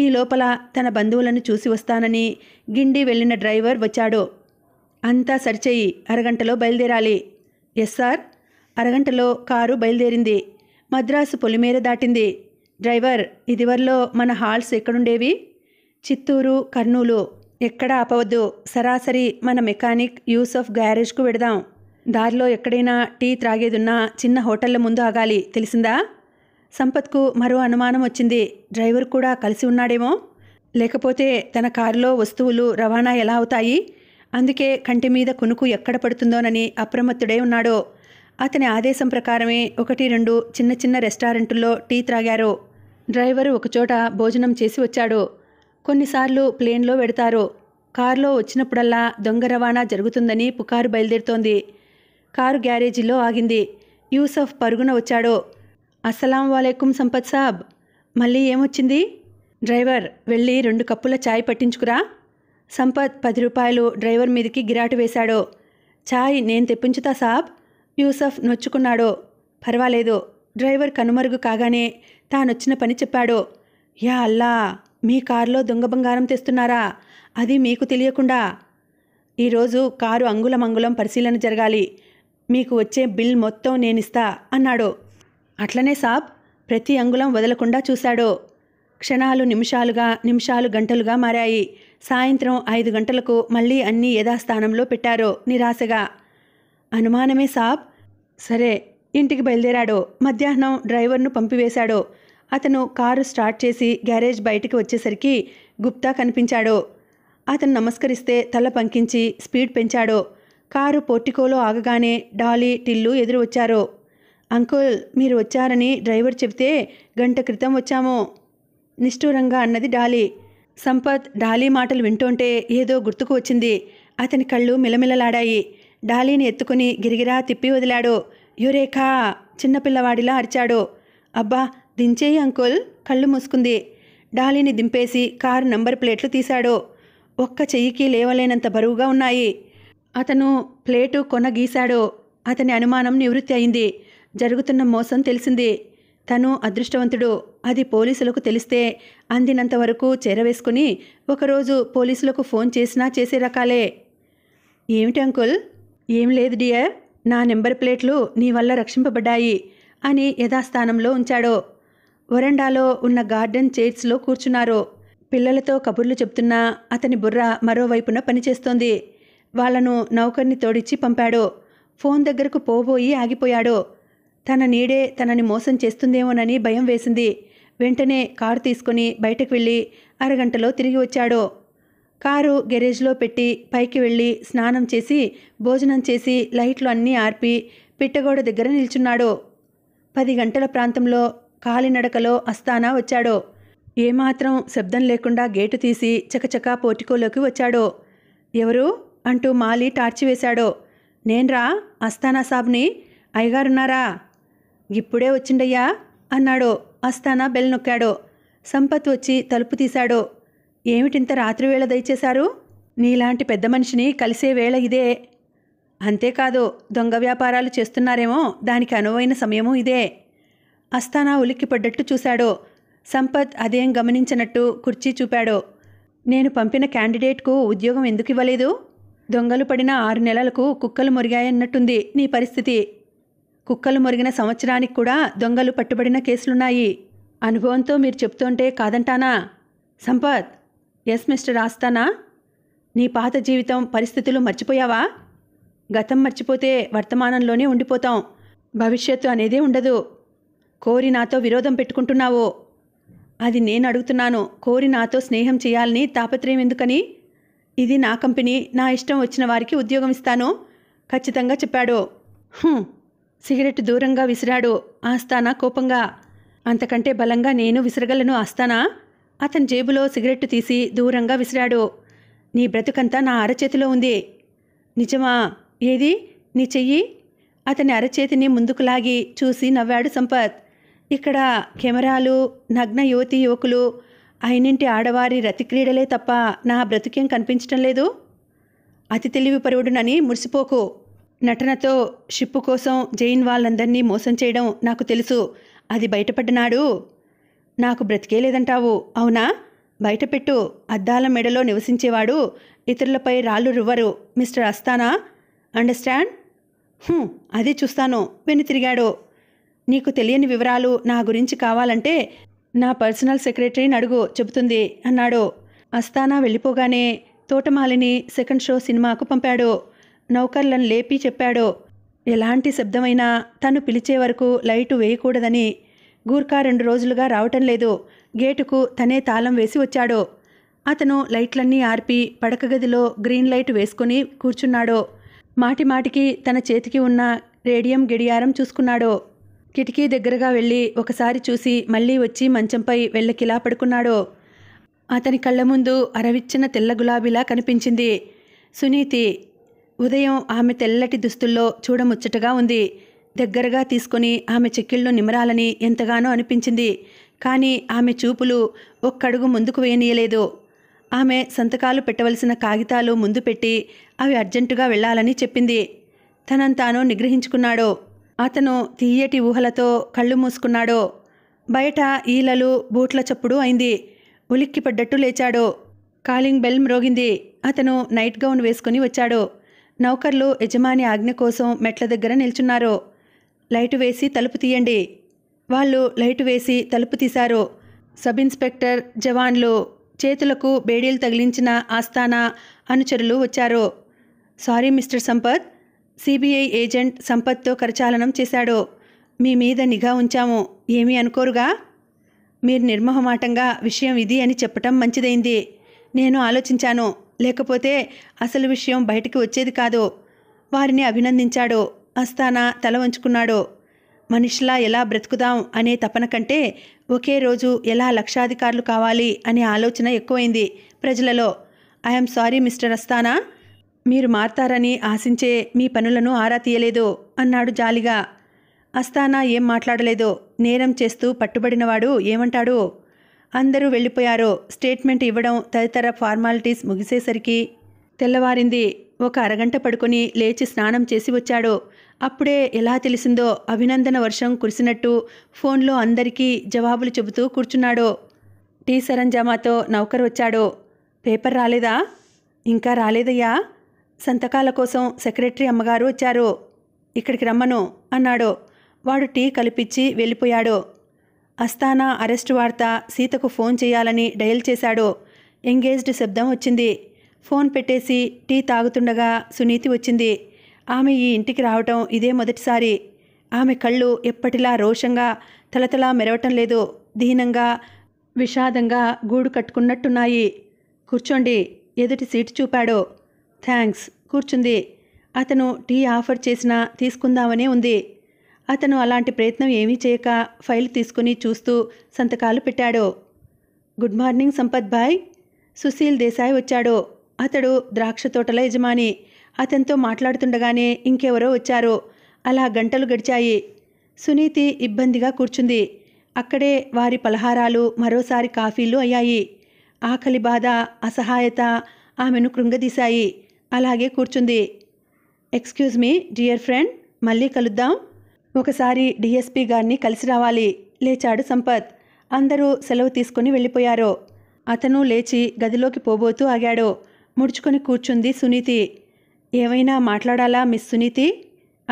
ఈ లోపల తన బంధువులను చూసి వస్తానని గిండి వెళ్ళిన డ్రైవర్ వచ్చాడు అంతా సరిచేయి అరగంటలో బయలుదేరాలి ఎస్ సార్ అరగంటలో కారు బయలుదేరింది మద్రాసు పొలిమేర దాటింది డ్రైవర్ ఇదివరలో మన హాల్స్ ఎక్కడుండేవి చిత్తూరు కర్నూలు ఎక్కడ ఆపవద్దు సరాసరి మన మెకానిక్ యూసఫ్ గ్యారేజ్కు వెడదాం దారిలో ఎక్కడైనా టీ త్రాగేదున్నా చిన్న హోటళ్ల ముందు ఆగాలి తెలిసిందా సంపత్కు మరో అనుమానం వచ్చింది డ్రైవర్ కూడా కలిసి ఉన్నాడేమో లేకపోతే తన కారులో వస్తువులు రవాణా ఎలా అవుతాయి అందుకే కంటి మీద కొనుకు ఎక్కడ పడుతుందోనని అప్రమత్తుడై ఉన్నాడో అతని ఆదేశం ప్రకారమే ఒకటి రెండు చిన్న చిన్న రెస్టారెంటుల్లో టీ త్రాగారు డ్రైవరు ఒకచోట భోజనం చేసి వచ్చాడు కొన్నిసార్లు ప్లేన్లో పెడతారు కారులో వచ్చినప్పుడల్లా దొంగ రవాణా జరుగుతుందని పుకారు బయలుదేరుతోంది కారు గ్యారేజీలో ఆగింది యూసఫ్ పరుగున వచ్చాడు అస్సలాం వాలేకుం సంపత్ సాబ్ మళ్ళీ ఏమొచ్చింది డ్రైవర్ వెళ్ళి రెండు కప్పుల ఛాయ్ పట్టించుకురా సంపత్ పది రూపాయలు డ్రైవర్ మీదకి గిరాటు వేశాడు ఛాయ్ నేను తెప్పించుతా సాబ్ యూసఫ్ నొచ్చుకున్నాడు పర్వాలేదు డ్రైవర్ కనుమరుగు కాగానే తానొచ్చిన పని చెప్పాడు యా అల్లా మీ కారులో దొంగ బంగారం తెస్తున్నారా అది మీకు తెలియకుండా ఈరోజు కారు అంగుళమంగుళం పరిశీలన జరగాలి మీకు వచ్చే బిల్ మొత్తం నేనిస్తా అన్నాడు అట్లనే సాబ్ ప్రతి అంగుళం వదలకుండా చూశాడు క్షణాలు నిమిషాలుగా నిమిషాలు గంటలుగా మారాయి సాయంత్రం ఐదు గంటలకు మళ్ళీ అన్నీ యథాస్థానంలో పెట్టారు నిరాశగా అనుమానమే సాబ్ సరే ఇంటికి బయలుదేరాడు మధ్యాహ్నం డ్రైవర్ను పంపివేశాడు అతను కారు స్టార్ట్ చేసి గ్యారేజ్ బయటికి వచ్చేసరికి గుప్తా కనిపించాడో అతను నమస్కరిస్తే తల పంకించి స్పీడ్ పెంచాడో కారు పోర్టికోలో ఆగగానే డాలీ టిల్లు ఎదురు వచ్చారో అంకుల్ మీరు వచ్చారని డ్రైవర్ చెబితే గంట క్రితం వచ్చాము నిష్ఠూరంగా అన్నది డాలీ సంపత్ డాలీ మాటలు వింటుంటే ఏదో గుర్తుకు వచ్చింది అతని కళ్ళు మిలమిలలాడాయి డాలీని ఎత్తుకుని గిరిగిరా తిప్పి వదిలాడు యురేఖా చిన్నపిల్లవాడిలా అరిచాడు అబ్బా దించేయి అంకుల్ కళ్ళు మూసుకుంది డాలీని దింపేసి కారు నంబర్ ప్లేట్లు తీశాడు ఒక్క చెయ్యికి లేవలేనంత బరువుగా ఉన్నాయి అతను ప్లేటు కొనగీశాడు అతని అనుమానం నివృత్తి అయింది జరుగుతున్న మోసం తెలిసింది తను అదృష్టవంతుడు అది పోలీసులకు తెలిస్తే అందినంత వరకు చేరవేసుకుని ఒకరోజు పోలీసులకు ఫోన్ చేసినా చేసే రకాలే ఏమిటి అంకుల్ ఏం లేదు డియర్ నా నెంబర్ ప్లేట్లు నీ వల్ల రక్షింపబడ్డాయి అని యథాస్థానంలో ఉంచాడో వరండాలో ఉన్న గార్డెన్ చైర్స్లో కూర్చున్నారు పిల్లలతో కబుర్లు చెప్తున్నా అతని బుర్ర మరోవైపున పనిచేస్తోంది వాళ్లను నౌకర్ని తోడిచ్చి పంపాడు ఫోన్ దగ్గరకు పోబోయి ఆగిపోయాడు తన నీడే తనని మోసం చేస్తుందేమోనని భయం వేసింది వెంటనే కారు తీసుకుని బయటకు వెళ్ళి అరగంటలో తిరిగి వచ్చాడు కారు గెరేజ్లో పెట్టి పైకి వెళ్ళి స్నానం చేసి భోజనం చేసి లైట్లు అన్నీ ఆర్పి పిట్టగోడ దగ్గర నిల్చున్నాడు పది గంటల ప్రాంతంలో కాలినడకలో అస్తానా వచ్చాడో ఏమాత్రం శబ్దం లేకుండా గేటు తీసి చకచకా పోటికోలోకి వచ్చాడో ఎవరు అంటూ మాలి టార్చి వేశాడో నేన్రా అస్తానా సాబ్ని అయ్యగారున్నారా ఇప్పుడే వచ్చిండయ్యా అన్నాడో అస్తానా బెల్ నొక్కాడో సంపత్ వచ్చి తలుపు తీశాడో ఏమిటింత రాత్రి వేళ దయచేశారు నీలాంటి పెద్ద మనిషిని కలిసే వేళ ఇదే అంతేకాదు దొంగ వ్యాపారాలు చేస్తున్నారేమో దానికి అనువైన సమయము ఇదే అస్తానా ఉలిక్కిపడ్డట్టు చూశాడో సంపత్ అదేం గమనించినట్టు కుర్చీ చూపాడో నేను పంపిన క్యాండిడేట్కు ఉద్యోగం ఎందుకు ఇవ్వలేదు దొంగలు పడిన ఆరు నెలలకు కుక్కలు మురిగాయన్నట్టుంది నీ పరిస్థితి కుక్కలు మురిగిన సంవత్సరానికి కూడా దొంగలు పట్టుబడిన కేసులున్నాయి అనుభవంతో మీరు చెప్తుంటే కాదంటానా సంపత్ ఎస్ మిస్టర్ ఆస్తానా నీ పాత జీవితం పరిస్థితులు మర్చిపోయావా గతం మర్చిపోతే వర్తమానంలోనే ఉండిపోతాం భవిష్యత్తు అనేదే ఉండదు కోరి నాతో విరోధం పెట్టుకుంటున్నావో అది నేను అడుగుతున్నాను కోరి నాతో స్నేహం చేయాలని తాపత్రయం ఎందుకని ఇది నా కంపెనీ నా ఇష్టం వచ్చిన వారికి ఉద్యోగం ఇస్తాను ఖచ్చితంగా చెప్పాడు సిగరెట్ దూరంగా విసిరాడు ఆస్తానా కోపంగా అంతకంటే బలంగా నేను విసరగలను ఆస్తానా అతని జేబులో సిగరెట్ తీసి దూరంగా విసిరాడు నీ బ్రతుకంతా నా అరచేతిలో ఉంది నిజమా ఏది నీ చెయ్యి అతని అరచేతిని ముందుకు లాగి చూసి నవ్వాడు సంపత్ ఇక్కడ కెమెరాలు నగ్న యువతి యువకులు అయినింటి ఆడవారి రతిక్రీడలే తప్ప నా బ్రతికేం కనిపించటం లేదు అతి తెలివి పరువుడునని మురిసిపోకు నటనతో షిప్పు కోసం జైన్ వాళ్ళందరినీ మోసం చేయడం నాకు తెలుసు అది బయటపడ్డనాడు నాకు బ్రతికే లేదంటావు అవునా బయటపెట్టు అద్దాల మెడలో నివసించేవాడు ఇతరులపై రాళ్ళు రువ్వరు మిస్టర్ అస్తానా అండర్స్టాండ్ అది చూస్తాను వెను తిరిగాడు నీకు తెలియని వివరాలు నా గురించి కావాలంటే నా పర్సనల్ సెక్రటరీని అడుగు చెబుతుంది అన్నాడు అస్తానా వెళ్ళిపోగానే తోటమాలిని సెకండ్ షో సినిమాకు పంపాడు నౌకర్లను లేపి చెప్పాడు ఎలాంటి శబ్దమైనా తను పిలిచే వరకు లైటు వేయకూడదని గూర్ఖా రెండు రోజులుగా రావటం లేదు గేటుకు తనే తాళం వేసి వచ్చాడు అతను లైట్లన్నీ ఆర్పి పడక గదిలో గ్రీన్ లైట్ వేసుకుని కూర్చున్నాడు మాటిమాటికి తన చేతికి ఉన్న రేడియం గిడియారం చూసుకున్నాడు కిటికీ దగ్గరగా వెళ్ళి ఒకసారి చూసి మళ్ళీ వచ్చి మంచంపై వెళ్ళకిలా పడుకున్నాడో అతని కళ్ళ ముందు అరవిచ్చిన తెల్ల గులాబీలా కనిపించింది సునీతి ఉదయం ఆమె తెల్లటి దుస్తుల్లో చూడముచ్చటగా ఉంది దగ్గరగా తీసుకుని ఆమె చెక్కిళ్ళు నిమరాలని ఎంతగానో అనిపించింది కానీ ఆమె చూపులు ఒక్కడుగు ముందుకు వేయనీయలేదు ఆమె సంతకాలు పెట్టవలసిన కాగితాలు ముందు పెట్టి అవి అర్జెంటుగా వెళ్లాలని చెప్పింది తనంతానో నిగ్రహించుకున్నాడో అతను తీయటి ఊహలతో కళ్ళు మూసుకున్నాడో బయట ఈలలు బూట్ల చప్పుడు అయింది ఉలిక్కిపడ్డట్టు లేచాడు కాలింగ్ బెల్ మ్రోగింది అతను నైట్ గౌన్ వేసుకుని వచ్చాడు నౌకర్లు యజమాని ఆజ్ఞ కోసం మెట్ల దగ్గర నిల్చున్నారు లైటు వేసి తలుపు తీయండి వాళ్ళు లైటు వేసి తలుపు తీశారు సబ్ ఇన్స్పెక్టర్ జవాన్లు చేతులకు బేడీలు తగిలించిన ఆస్థానా అనుచరులు వచ్చారు sorry mister Sampath CBI agent సంపత్తో కరచాలనం చేశాడో మీ మీద నిఘా ఉంచాము ఏమీ అనుకోరుగా మీరు నిర్మోహమాటంగా విషయం ఇది అని చెప్పటం మంచిదైంది నేను ఆలోచించాను లేకపోతే అసలు విషయం బయటికి వచ్చేది కాదు వారిని అభినందించాడు అస్తానా తల వంచుకున్నాడు మనిషిలా ఎలా బ్రతుకుదాం అనే తపన కంటే ఒకే రోజు ఎలా లక్షాధికారులు కావాలి అనే ఆలోచన ఎక్కువైంది ప్రజలలో ఐఎమ్ సారీ మిస్టర్ అస్తానా మీరు మారతారని ఆశించే మీ పనులను ఆరా తీయలేదో అన్నాడు జాలిగా అస్తానా ఏం మాట్లాడలేదో నేరం చేస్తూ పట్టుబడినవాడు ఏమంటాడు అందరూ వెళ్ళిపోయారో స్టేట్మెంట్ ఇవ్వడం తదితర ఫార్మాలిటీస్ ముగిసేసరికి తెల్లవారింది ఒక అరగంట పడుకొని లేచి స్నానం చేసి వచ్చాడు అప్పుడే ఎలా తెలిసిందో అభినందన వర్షం కురిసినట్టు ఫోన్లో అందరికీ జవాబులు చెబుతూ కూర్చున్నాడు టీ సరంజామాతో నౌకర్ వచ్చాడు పేపర్ రాలేదా ఇంకా రాలేదయ్యా సంతకాల కోసం సెక్రటరీ అమ్మగారు వచ్చారు ఇక్కడికి రమ్మను అన్నాడు వాడు టీ కలిపిచ్చి వెళ్ళిపోయాడు అస్తానా అరెస్టు వార్త సీతకు ఫోన్ చేయాలని డయల్ చేశాడు ఎంగేజ్డ్ శబ్దం వచ్చింది ఫోన్ పెట్టేసి టీ తాగుతుండగా సునీతి వచ్చింది ఆమె ఈ ఇంటికి రావటం ఇదే మొదటిసారి ఆమె కళ్ళు ఎప్పటిలా రోషంగా తలతలా మెరవటం లేదు దీనంగా విషాదంగా గూడు కట్టుకున్నట్టున్నాయి కూర్చోండి ఎదుటి సీటు చూపాడు థ్యాంక్స్ కూర్చుంది అతను టీ ఆఫర్ చేసినా తీసుకుందామనే ఉంది అతను అలాంటి ప్రయత్నం ఏమీ చేయక ఫైల్ తీసుకుని చూస్తూ సంతకాలు పెట్టాడు గుడ్ మార్నింగ్ సంపత్ భాయ్ సుశీల్ దేశాయ్ వచ్చాడు అతడు ద్రాక్ష తోటల యజమాని అతనితో మాట్లాడుతుండగానే ఇంకెవరో వచ్చారు అలా గంటలు గడిచాయి సునీతి ఇబ్బందిగా కూర్చుంది అక్కడే వారి పలహారాలు మరోసారి కాఫీలు అయ్యాయి ఆకలి బాధ అసహాయత ఆమెను కృంగదీశాయి అలాగే కూర్చుంది ఎక్స్క్యూజ్ మీ డియర్ ఫ్రెండ్ మళ్ళీ కలుద్దాం ఒకసారి డిఎస్పి గారిని కలిసి రావాలి లేచాడు సంపత్ అందరూ సెలవు తీసుకుని వెళ్ళిపోయారు అతను లేచి గదిలోకి పోబోతూ ఆగాడు ముడుచుకొని కూర్చుంది సునీతి ఏమైనా మాట్లాడాలా మిస్ సునీతి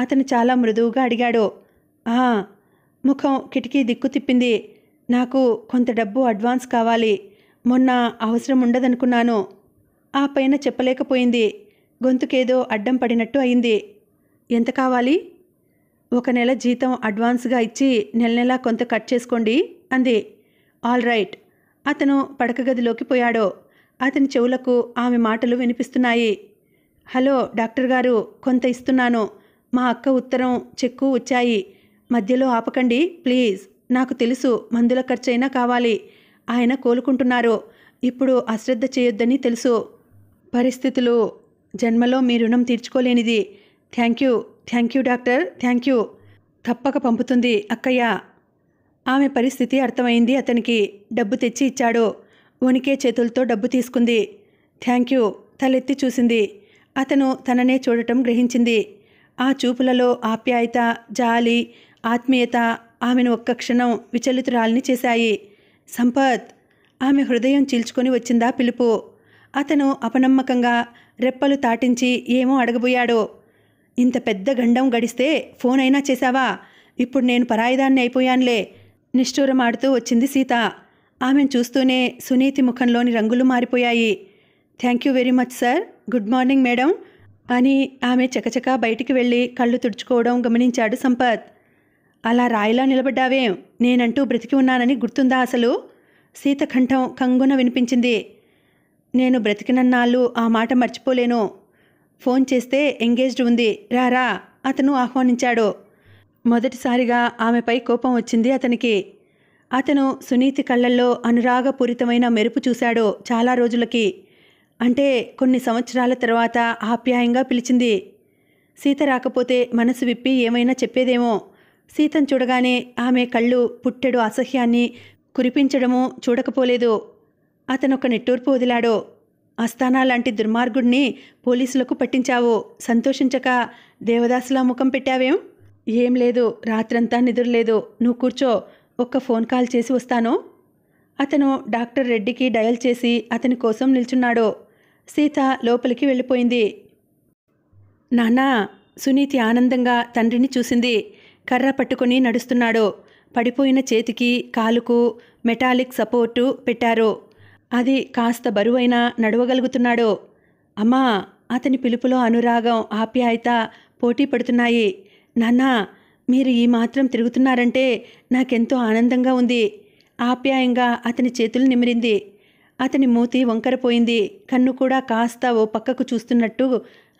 అతను చాలా మృదువుగా అడిగాడు ఆ ముఖం కిటికీ దిక్కు తిప్పింది నాకు కొంత డబ్బు అడ్వాన్స్ కావాలి మొన్న అవసరం ఉండదనుకున్నాను ఆ పైన చెప్పలేకపోయింది గొంతుకేదో అడ్డం పడినట్టు అయింది ఎంత కావాలి ఒక నెల జీతం అడ్వాన్స్గా ఇచ్చి నెల నెలా కొంత కట్ చేసుకోండి అంది ఆల్ రైట్ అతను పడకగదిలోకి పోయాడు అతని చెవులకు ఆమె మాటలు వినిపిస్తున్నాయి హలో డాక్టర్ గారు కొంత ఇస్తున్నాను మా అక్క ఉత్తరం చెక్కు వచ్చాయి మధ్యలో ఆపకండి ప్లీజ్ నాకు తెలుసు మందుల ఖర్చైనా కావాలి ఆయన కోలుకుంటున్నారు ఇప్పుడు అశ్రద్ధ చేయొద్దని తెలుసు పరిస్థితులు జన్మలో మీ రుణం తీర్చుకోలేనిది thank you thank you doctor thank you తప్పక పంపుతుంది అక్కయ్య ఆమె పరిస్థితి అర్థమైంది అతనికి డబ్బు తెచ్చి ఇచ్చాడు వణికే చేతులతో డబ్బు తీసుకుంది థ్యాంక్ యూ తలెత్తి చూసింది అతను తననే చూడటం గ్రహించింది ఆ చూపులలో ఆప్యాయత జాలి ఆత్మీయత ఆమెను ఒక్క క్షణం విచలితురాలని చేశాయి సంపత్ ఆమె హృదయం చీల్చుకొని వచ్చిందా పిలుపు అతను అపనమ్మకంగా రెప్పలు తాటించి ఏమో అడగబోయాడో ఇంత పెద్ద గండం గడిస్తే ఫోన్ అయినా చేశావా ఇప్పుడు నేను పరాయిదాన్ని అయిపోయానులే నిష్ఠూరమాడుతూ వచ్చింది సీత ఆమెను చూస్తూనే సునీతి ముఖంలోని రంగులు మారిపోయాయి thank you very much sir good morning madam అని ఆమె చకచకా బయటికి వెళ్ళి కళ్ళు తుడుచుకోవడం గమనించాడు సంపత్ అలా రాయిలా నిలబడ్డావేం నేనంటూ బ్రతికి ఉన్నానని గుర్తుందా అసలు కంఠం కంగున వినిపించింది నేను బ్రతికినన్నాళ్ళు ఆ మాట మర్చిపోలేను ఫోన్ చేస్తే ఎంగేజ్డ్ ఉంది రారా అతను ఆహ్వానించాడు మొదటిసారిగా ఆమెపై కోపం వచ్చింది అతనికి అతను సునీతి కళ్ళల్లో అనురాగపూరితమైన మెరుపు చూశాడు చాలా రోజులకి అంటే కొన్ని సంవత్సరాల తర్వాత ఆప్యాయంగా పిలిచింది సీత రాకపోతే మనసు విప్పి ఏమైనా చెప్పేదేమో సీతను చూడగానే ఆమె కళ్ళు పుట్టెడు అసహ్యాన్ని కురిపించడము చూడకపోలేదు అతను ఒక వదిలాడో అస్థానా లాంటి దుర్మార్గుడిని పోలీసులకు పట్టించావు సంతోషించక దేవదాసులా ముఖం పెట్టావేం ఏం లేదు రాత్రంతా నిద్రలేదు నువ్వు కూర్చో ఒక్క ఫోన్ కాల్ చేసి వస్తాను అతను డాక్టర్ రెడ్డికి డయల్ చేసి అతని కోసం నిల్చున్నాడు సీత లోపలికి వెళ్ళిపోయింది నానా సునీతి ఆనందంగా తండ్రిని చూసింది కర్ర పట్టుకుని నడుస్తున్నాడు పడిపోయిన చేతికి కాలుకు మెటాలిక్ సపోర్టు పెట్టారు అది కాస్త బరువైనా నడవగలుగుతున్నాడో అమ్మా అతని పిలుపులో అనురాగం ఆప్యాయత పోటీ పడుతున్నాయి నాన్నా మీరు ఈ మాత్రం తిరుగుతున్నారంటే నాకెంతో ఆనందంగా ఉంది ఆప్యాయంగా అతని చేతులు నిమిరింది అతని మూతి వంకరపోయింది కన్ను కూడా కాస్త ఓ పక్కకు చూస్తున్నట్టు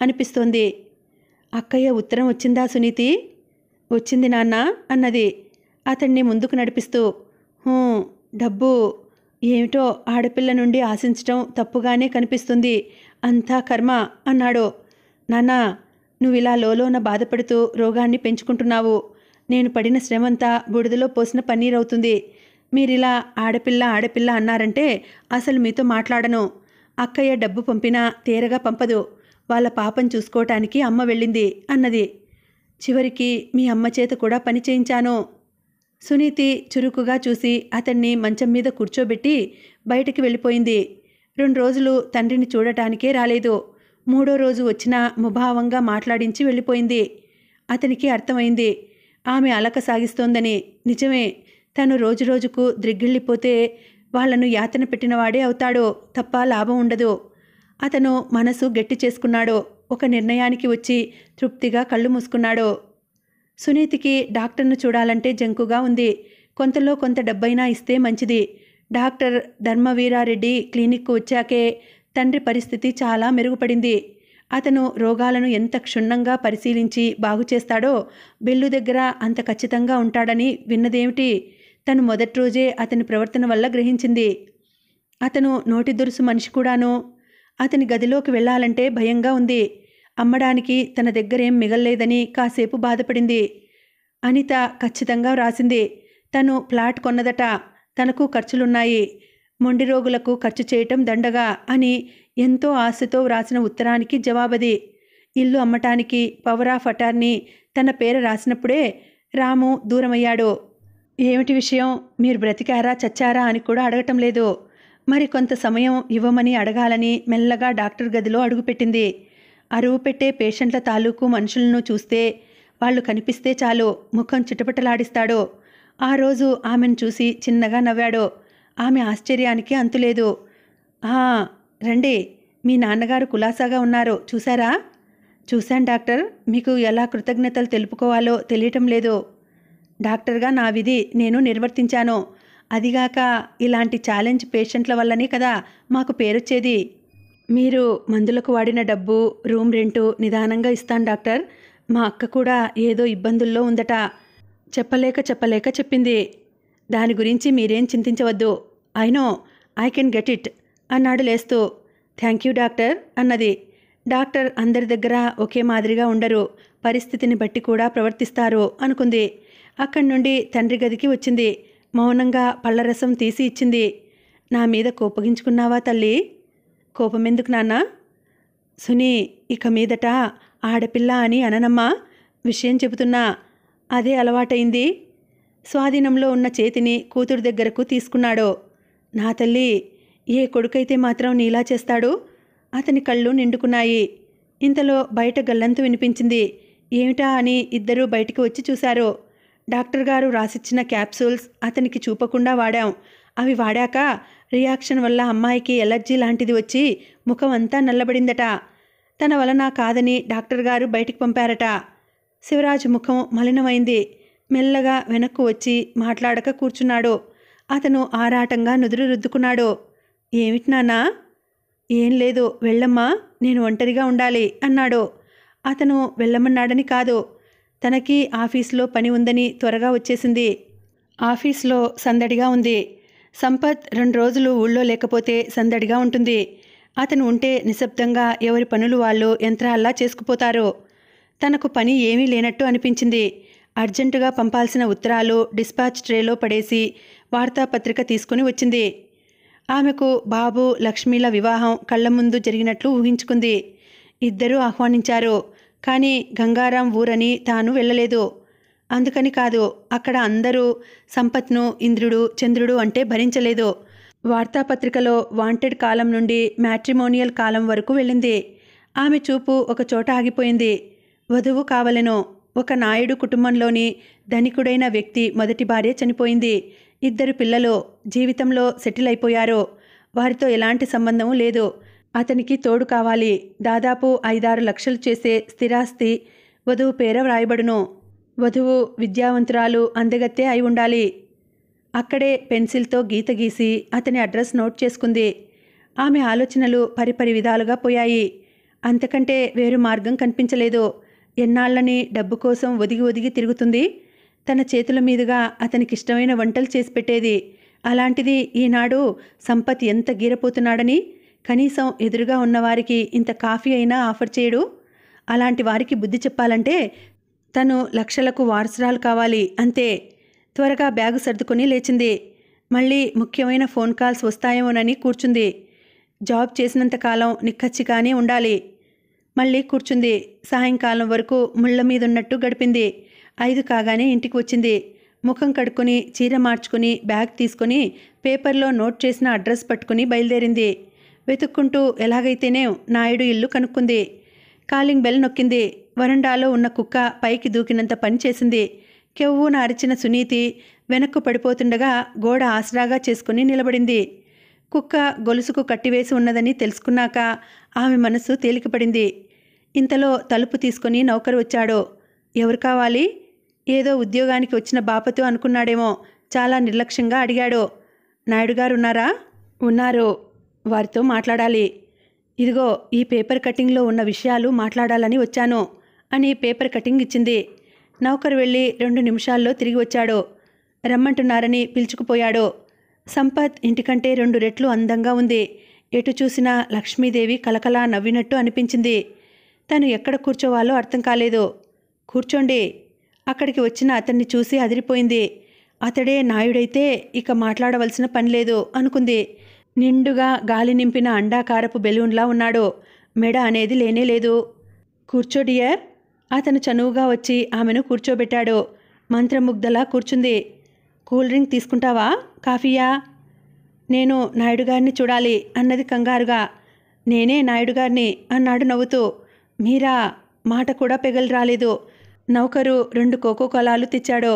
అనిపిస్తోంది అక్కయ్య ఉత్తరం వచ్చిందా సునీతి వచ్చింది నాన్న అన్నది అతన్ని ముందుకు నడిపిస్తూ డబ్బు ఏమిటో ఆడపిల్ల నుండి ఆశించటం తప్పుగానే కనిపిస్తుంది అంతా కర్మ అన్నాడు నాన్న నువ్వు ఇలా లోలోన బాధపడుతూ రోగాన్ని పెంచుకుంటున్నావు నేను పడిన శ్రమంతా బుడిదలో పోసిన పన్నీరవుతుంది మీరిలా ఆడపిల్ల ఆడపిల్ల అన్నారంటే అసలు మీతో మాట్లాడను అక్కయ్య డబ్బు పంపినా తీరగా పంపదు వాళ్ళ పాపం చూసుకోవటానికి అమ్మ వెళ్ళింది అన్నది చివరికి మీ అమ్మ చేత కూడా పని చేయించాను సునీతి చురుకుగా చూసి అతన్ని మంచం మీద కూర్చోబెట్టి బయటికి వెళ్ళిపోయింది రెండు రోజులు తండ్రిని చూడటానికే రాలేదు మూడో రోజు వచ్చిన ముభావంగా మాట్లాడించి వెళ్ళిపోయింది అతనికి అర్థమైంది ఆమె అలక సాగిస్తోందని నిజమే తను రోజు రోజుకు ద్రిగ్గిళ్ళిపోతే వాళ్లను యాతన పెట్టినవాడే అవుతాడో తప్ప లాభం ఉండదు అతను మనసు గట్టి చేసుకున్నాడో ఒక నిర్ణయానికి వచ్చి తృప్తిగా కళ్ళు మూసుకున్నాడో సునీతికి డాక్టర్ను చూడాలంటే జంకుగా ఉంది కొంతలో కొంత డబ్బైనా ఇస్తే మంచిది డాక్టర్ ధర్మవీరారెడ్డి క్లినిక్కు వచ్చాకే తండ్రి పరిస్థితి చాలా మెరుగుపడింది అతను రోగాలను ఎంత క్షుణ్ణంగా పరిశీలించి బాగు చేస్తాడో బిల్లు దగ్గర అంత ఖచ్చితంగా ఉంటాడని విన్నదేమిటి తను మొదటి రోజే అతని ప్రవర్తన వల్ల గ్రహించింది అతను నోటి దురుసు మనిషి కూడాను అతని గదిలోకి వెళ్ళాలంటే భయంగా ఉంది అమ్మడానికి తన దగ్గరేం మిగల్లేదని కాసేపు బాధపడింది అనిత ఖచ్చితంగా వ్రాసింది తను ప్లాట్ కొన్నదట తనకు ఖర్చులున్నాయి మొండి రోగులకు ఖర్చు చేయటం దండగా అని ఎంతో ఆశతో వ్రాసిన ఉత్తరానికి జవాబది ఇల్లు అమ్మటానికి పవర్ ఆఫ్ అటార్నీ తన పేర రాసినప్పుడే రాము దూరమయ్యాడు ఏమిటి విషయం మీరు బ్రతికారా చచ్చారా అని కూడా అడగటం లేదు మరి కొంత సమయం ఇవ్వమని అడగాలని మెల్లగా డాక్టర్ గదిలో అడుగుపెట్టింది అరువు పెట్టే పేషెంట్ల తాలూకు మనుషులను చూస్తే వాళ్ళు కనిపిస్తే చాలు ముఖం చిటపటలాడిస్తాడో ఆ రోజు ఆమెను చూసి చిన్నగా నవ్వాడో ఆమె ఆశ్చర్యానికి అంతులేదు రండి మీ నాన్నగారు కులాసాగా ఉన్నారు చూసారా చూశాను డాక్టర్ మీకు ఎలా కృతజ్ఞతలు తెలుపుకోవాలో తెలియటం లేదు డాక్టర్గా నా విధి నేను నిర్వర్తించాను అదిగాక ఇలాంటి ఛాలెంజ్ పేషెంట్ల వల్లనే కదా మాకు పేరొచ్చేది మీరు మందులకు వాడిన డబ్బు రూమ్ రెంటు నిదానంగా ఇస్తాను డాక్టర్ మా అక్క కూడా ఏదో ఇబ్బందుల్లో ఉందట చెప్పలేక చెప్పలేక చెప్పింది దాని గురించి మీరేం చింతించవద్దు I know I can get it అన్నాడు లేస్తూ థ్యాంక్ యూ డాక్టర్ అన్నది డాక్టర్ అందరి దగ్గర ఒకే మాదిరిగా ఉండరు పరిస్థితిని బట్టి కూడా ప్రవర్తిస్తారు అనుకుంది అక్కడి నుండి తండ్రి గదికి వచ్చింది మౌనంగా పళ్ళరసం తీసి ఇచ్చింది నా మీద కోపగించుకున్నావా తల్లి కోపం ఎందుకు నాన్న సునీ ఇక మీదట ఆడపిల్ల అని అననమ్మా విషయం చెబుతున్నా అదే అలవాటైంది స్వాధీనంలో ఉన్న చేతిని కూతురు దగ్గరకు తీసుకున్నాడో నా తల్లి ఏ కొడుకైతే మాత్రం నీలా చేస్తాడు అతని కళ్ళు నిండుకున్నాయి ఇంతలో బయట గల్లంతు వినిపించింది ఏమిటా అని ఇద్దరూ బయటికి వచ్చి చూశారు డాక్టర్ గారు రాసిచ్చిన క్యాప్సూల్స్ అతనికి చూపకుండా వాడాం అవి వాడాక రియాక్షన్ వల్ల అమ్మాయికి ఎలర్జీ లాంటిది వచ్చి ముఖం అంతా నల్లబడిందట తన వలన కాదని డాక్టర్ గారు బయటికి పంపారట శివరాజు ముఖం మలినమైంది మెల్లగా వెనక్కు వచ్చి మాట్లాడక కూర్చున్నాడు అతను ఆరాటంగా నుదురు రుద్దుకున్నాడు ఏమిటి ఏం లేదు వెళ్ళమ్మా నేను ఒంటరిగా ఉండాలి అన్నాడు అతను వెళ్ళమన్నాడని కాదు తనకి ఆఫీస్లో పని ఉందని త్వరగా వచ్చేసింది ఆఫీస్లో సందడిగా ఉంది సంపత్ రెండు రోజులు ఊళ్ళో లేకపోతే సందడిగా ఉంటుంది అతను ఉంటే నిశ్శబ్దంగా ఎవరి పనులు వాళ్ళు యంత్రాల్లా చేసుకుపోతారు తనకు పని ఏమీ లేనట్టు అనిపించింది అర్జెంటుగా పంపాల్సిన ఉత్తరాలు డిస్పాచ్ ట్రేలో పడేసి వార్తాపత్రిక తీసుకుని వచ్చింది ఆమెకు బాబు లక్ష్మీల వివాహం కళ్ళ ముందు జరిగినట్లు ఊహించుకుంది ఇద్దరూ ఆహ్వానించారు కానీ గంగారాం ఊరని తాను వెళ్ళలేదు అందుకని కాదు అక్కడ అందరూ సంపత్ను ఇంద్రుడు చంద్రుడు అంటే భరించలేదు వార్తాపత్రికలో వాంటెడ్ కాలం నుండి మ్యాట్రిమోనియల్ కాలం వరకు వెళ్ళింది ఆమె చూపు ఒక చోట ఆగిపోయింది వధువు కావలను ఒక నాయుడు కుటుంబంలోని ధనికుడైన వ్యక్తి మొదటి భార్య చనిపోయింది ఇద్దరు పిల్లలు జీవితంలో సెటిల్ అయిపోయారు వారితో ఎలాంటి సంబంధం లేదు అతనికి తోడు కావాలి దాదాపు ఐదారు లక్షలు చేసే స్థిరాస్తి వధువు పేర వ్రాయబడును వధువు విద్యావంతురాలు అందగత్తే అయి ఉండాలి అక్కడే పెన్సిల్తో గీత గీసి అతని అడ్రస్ నోట్ చేసుకుంది ఆమె ఆలోచనలు పరిపరి విధాలుగా పోయాయి అంతకంటే వేరు మార్గం కనిపించలేదు ఎన్నాళ్ళని డబ్బు కోసం ఒదిగి ఒదిగి తిరుగుతుంది తన చేతుల మీదుగా అతనికి ఇష్టమైన వంటలు చేసి పెట్టేది అలాంటిది ఈనాడు సంపత్ ఎంత గీరపోతున్నాడని కనీసం ఎదురుగా ఉన్నవారికి ఇంత కాఫీ అయినా ఆఫర్ చేయడు అలాంటి వారికి బుద్ధి చెప్పాలంటే తను లక్షలకు వారసురాలు కావాలి అంతే త్వరగా బ్యాగ్ సర్దుకొని లేచింది మళ్ళీ ముఖ్యమైన ఫోన్ కాల్స్ వస్తాయేమోనని కూర్చుంది జాబ్ చేసినంతకాలం నిక్కచ్చిగానే ఉండాలి మళ్ళీ కూర్చుంది సాయంకాలం వరకు ముళ్ళ మీదున్నట్టు గడిపింది ఐదు కాగానే ఇంటికి వచ్చింది ముఖం కడుక్కుని చీర మార్చుకుని బ్యాగ్ తీసుకుని పేపర్లో నోట్ చేసిన అడ్రస్ పట్టుకుని బయలుదేరింది వెతుక్కుంటూ ఎలాగైతేనే నాయుడు ఇల్లు కనుక్కుంది కాలింగ్ బెల్ నొక్కింది వరండాలో ఉన్న కుక్క పైకి దూకినంత పనిచేసింది కెవ్వున అరిచిన సునీతి వెనక్కు పడిపోతుండగా గోడ ఆసరాగా చేసుకుని నిలబడింది కుక్క గొలుసుకు కట్టివేసి ఉన్నదని తెలుసుకున్నాక ఆమె మనసు తేలికపడింది ఇంతలో తలుపు తీసుకుని నౌకరు వచ్చాడు ఎవరు కావాలి ఏదో ఉద్యోగానికి వచ్చిన బాపతో అనుకున్నాడేమో చాలా నిర్లక్ష్యంగా అడిగాడు నాయుడు గారు ఉన్నారా ఉన్నారు వారితో మాట్లాడాలి ఇదిగో ఈ పేపర్ కటింగ్లో ఉన్న విషయాలు మాట్లాడాలని వచ్చాను అని పేపర్ కటింగ్ ఇచ్చింది నౌకరు వెళ్ళి రెండు నిమిషాల్లో తిరిగి వచ్చాడు రమ్మంటున్నారని పిలుచుకుపోయాడు సంపత్ ఇంటికంటే రెండు రెట్లు అందంగా ఉంది ఎటు చూసినా లక్ష్మీదేవి కలకలా నవ్వినట్టు అనిపించింది తను ఎక్కడ కూర్చోవాలో అర్థం కాలేదు కూర్చోండి అక్కడికి వచ్చిన అతన్ని చూసి అదిరిపోయింది అతడే నాయుడైతే ఇక మాట్లాడవలసిన పని లేదు అనుకుంది నిండుగా గాలి నింపిన అండాకారపు బెలూన్లా ఉన్నాడు మెడ అనేది లేనే లేదు కూర్చో డియర్ అతను చనువుగా వచ్చి ఆమెను కూర్చోబెట్టాడు మంత్రముగ్ధలా కూర్చుంది కూల్ డ్రింక్ తీసుకుంటావా కాఫీయా నేను నాయుడు గారిని చూడాలి అన్నది కంగారుగా నేనే నాయుడు గారిని అన్నాడు నవ్వుతూ మీరా మాట కూడా పెగలు రాలేదు నౌకరు రెండు కోకో కొలాలు తెచ్చాడు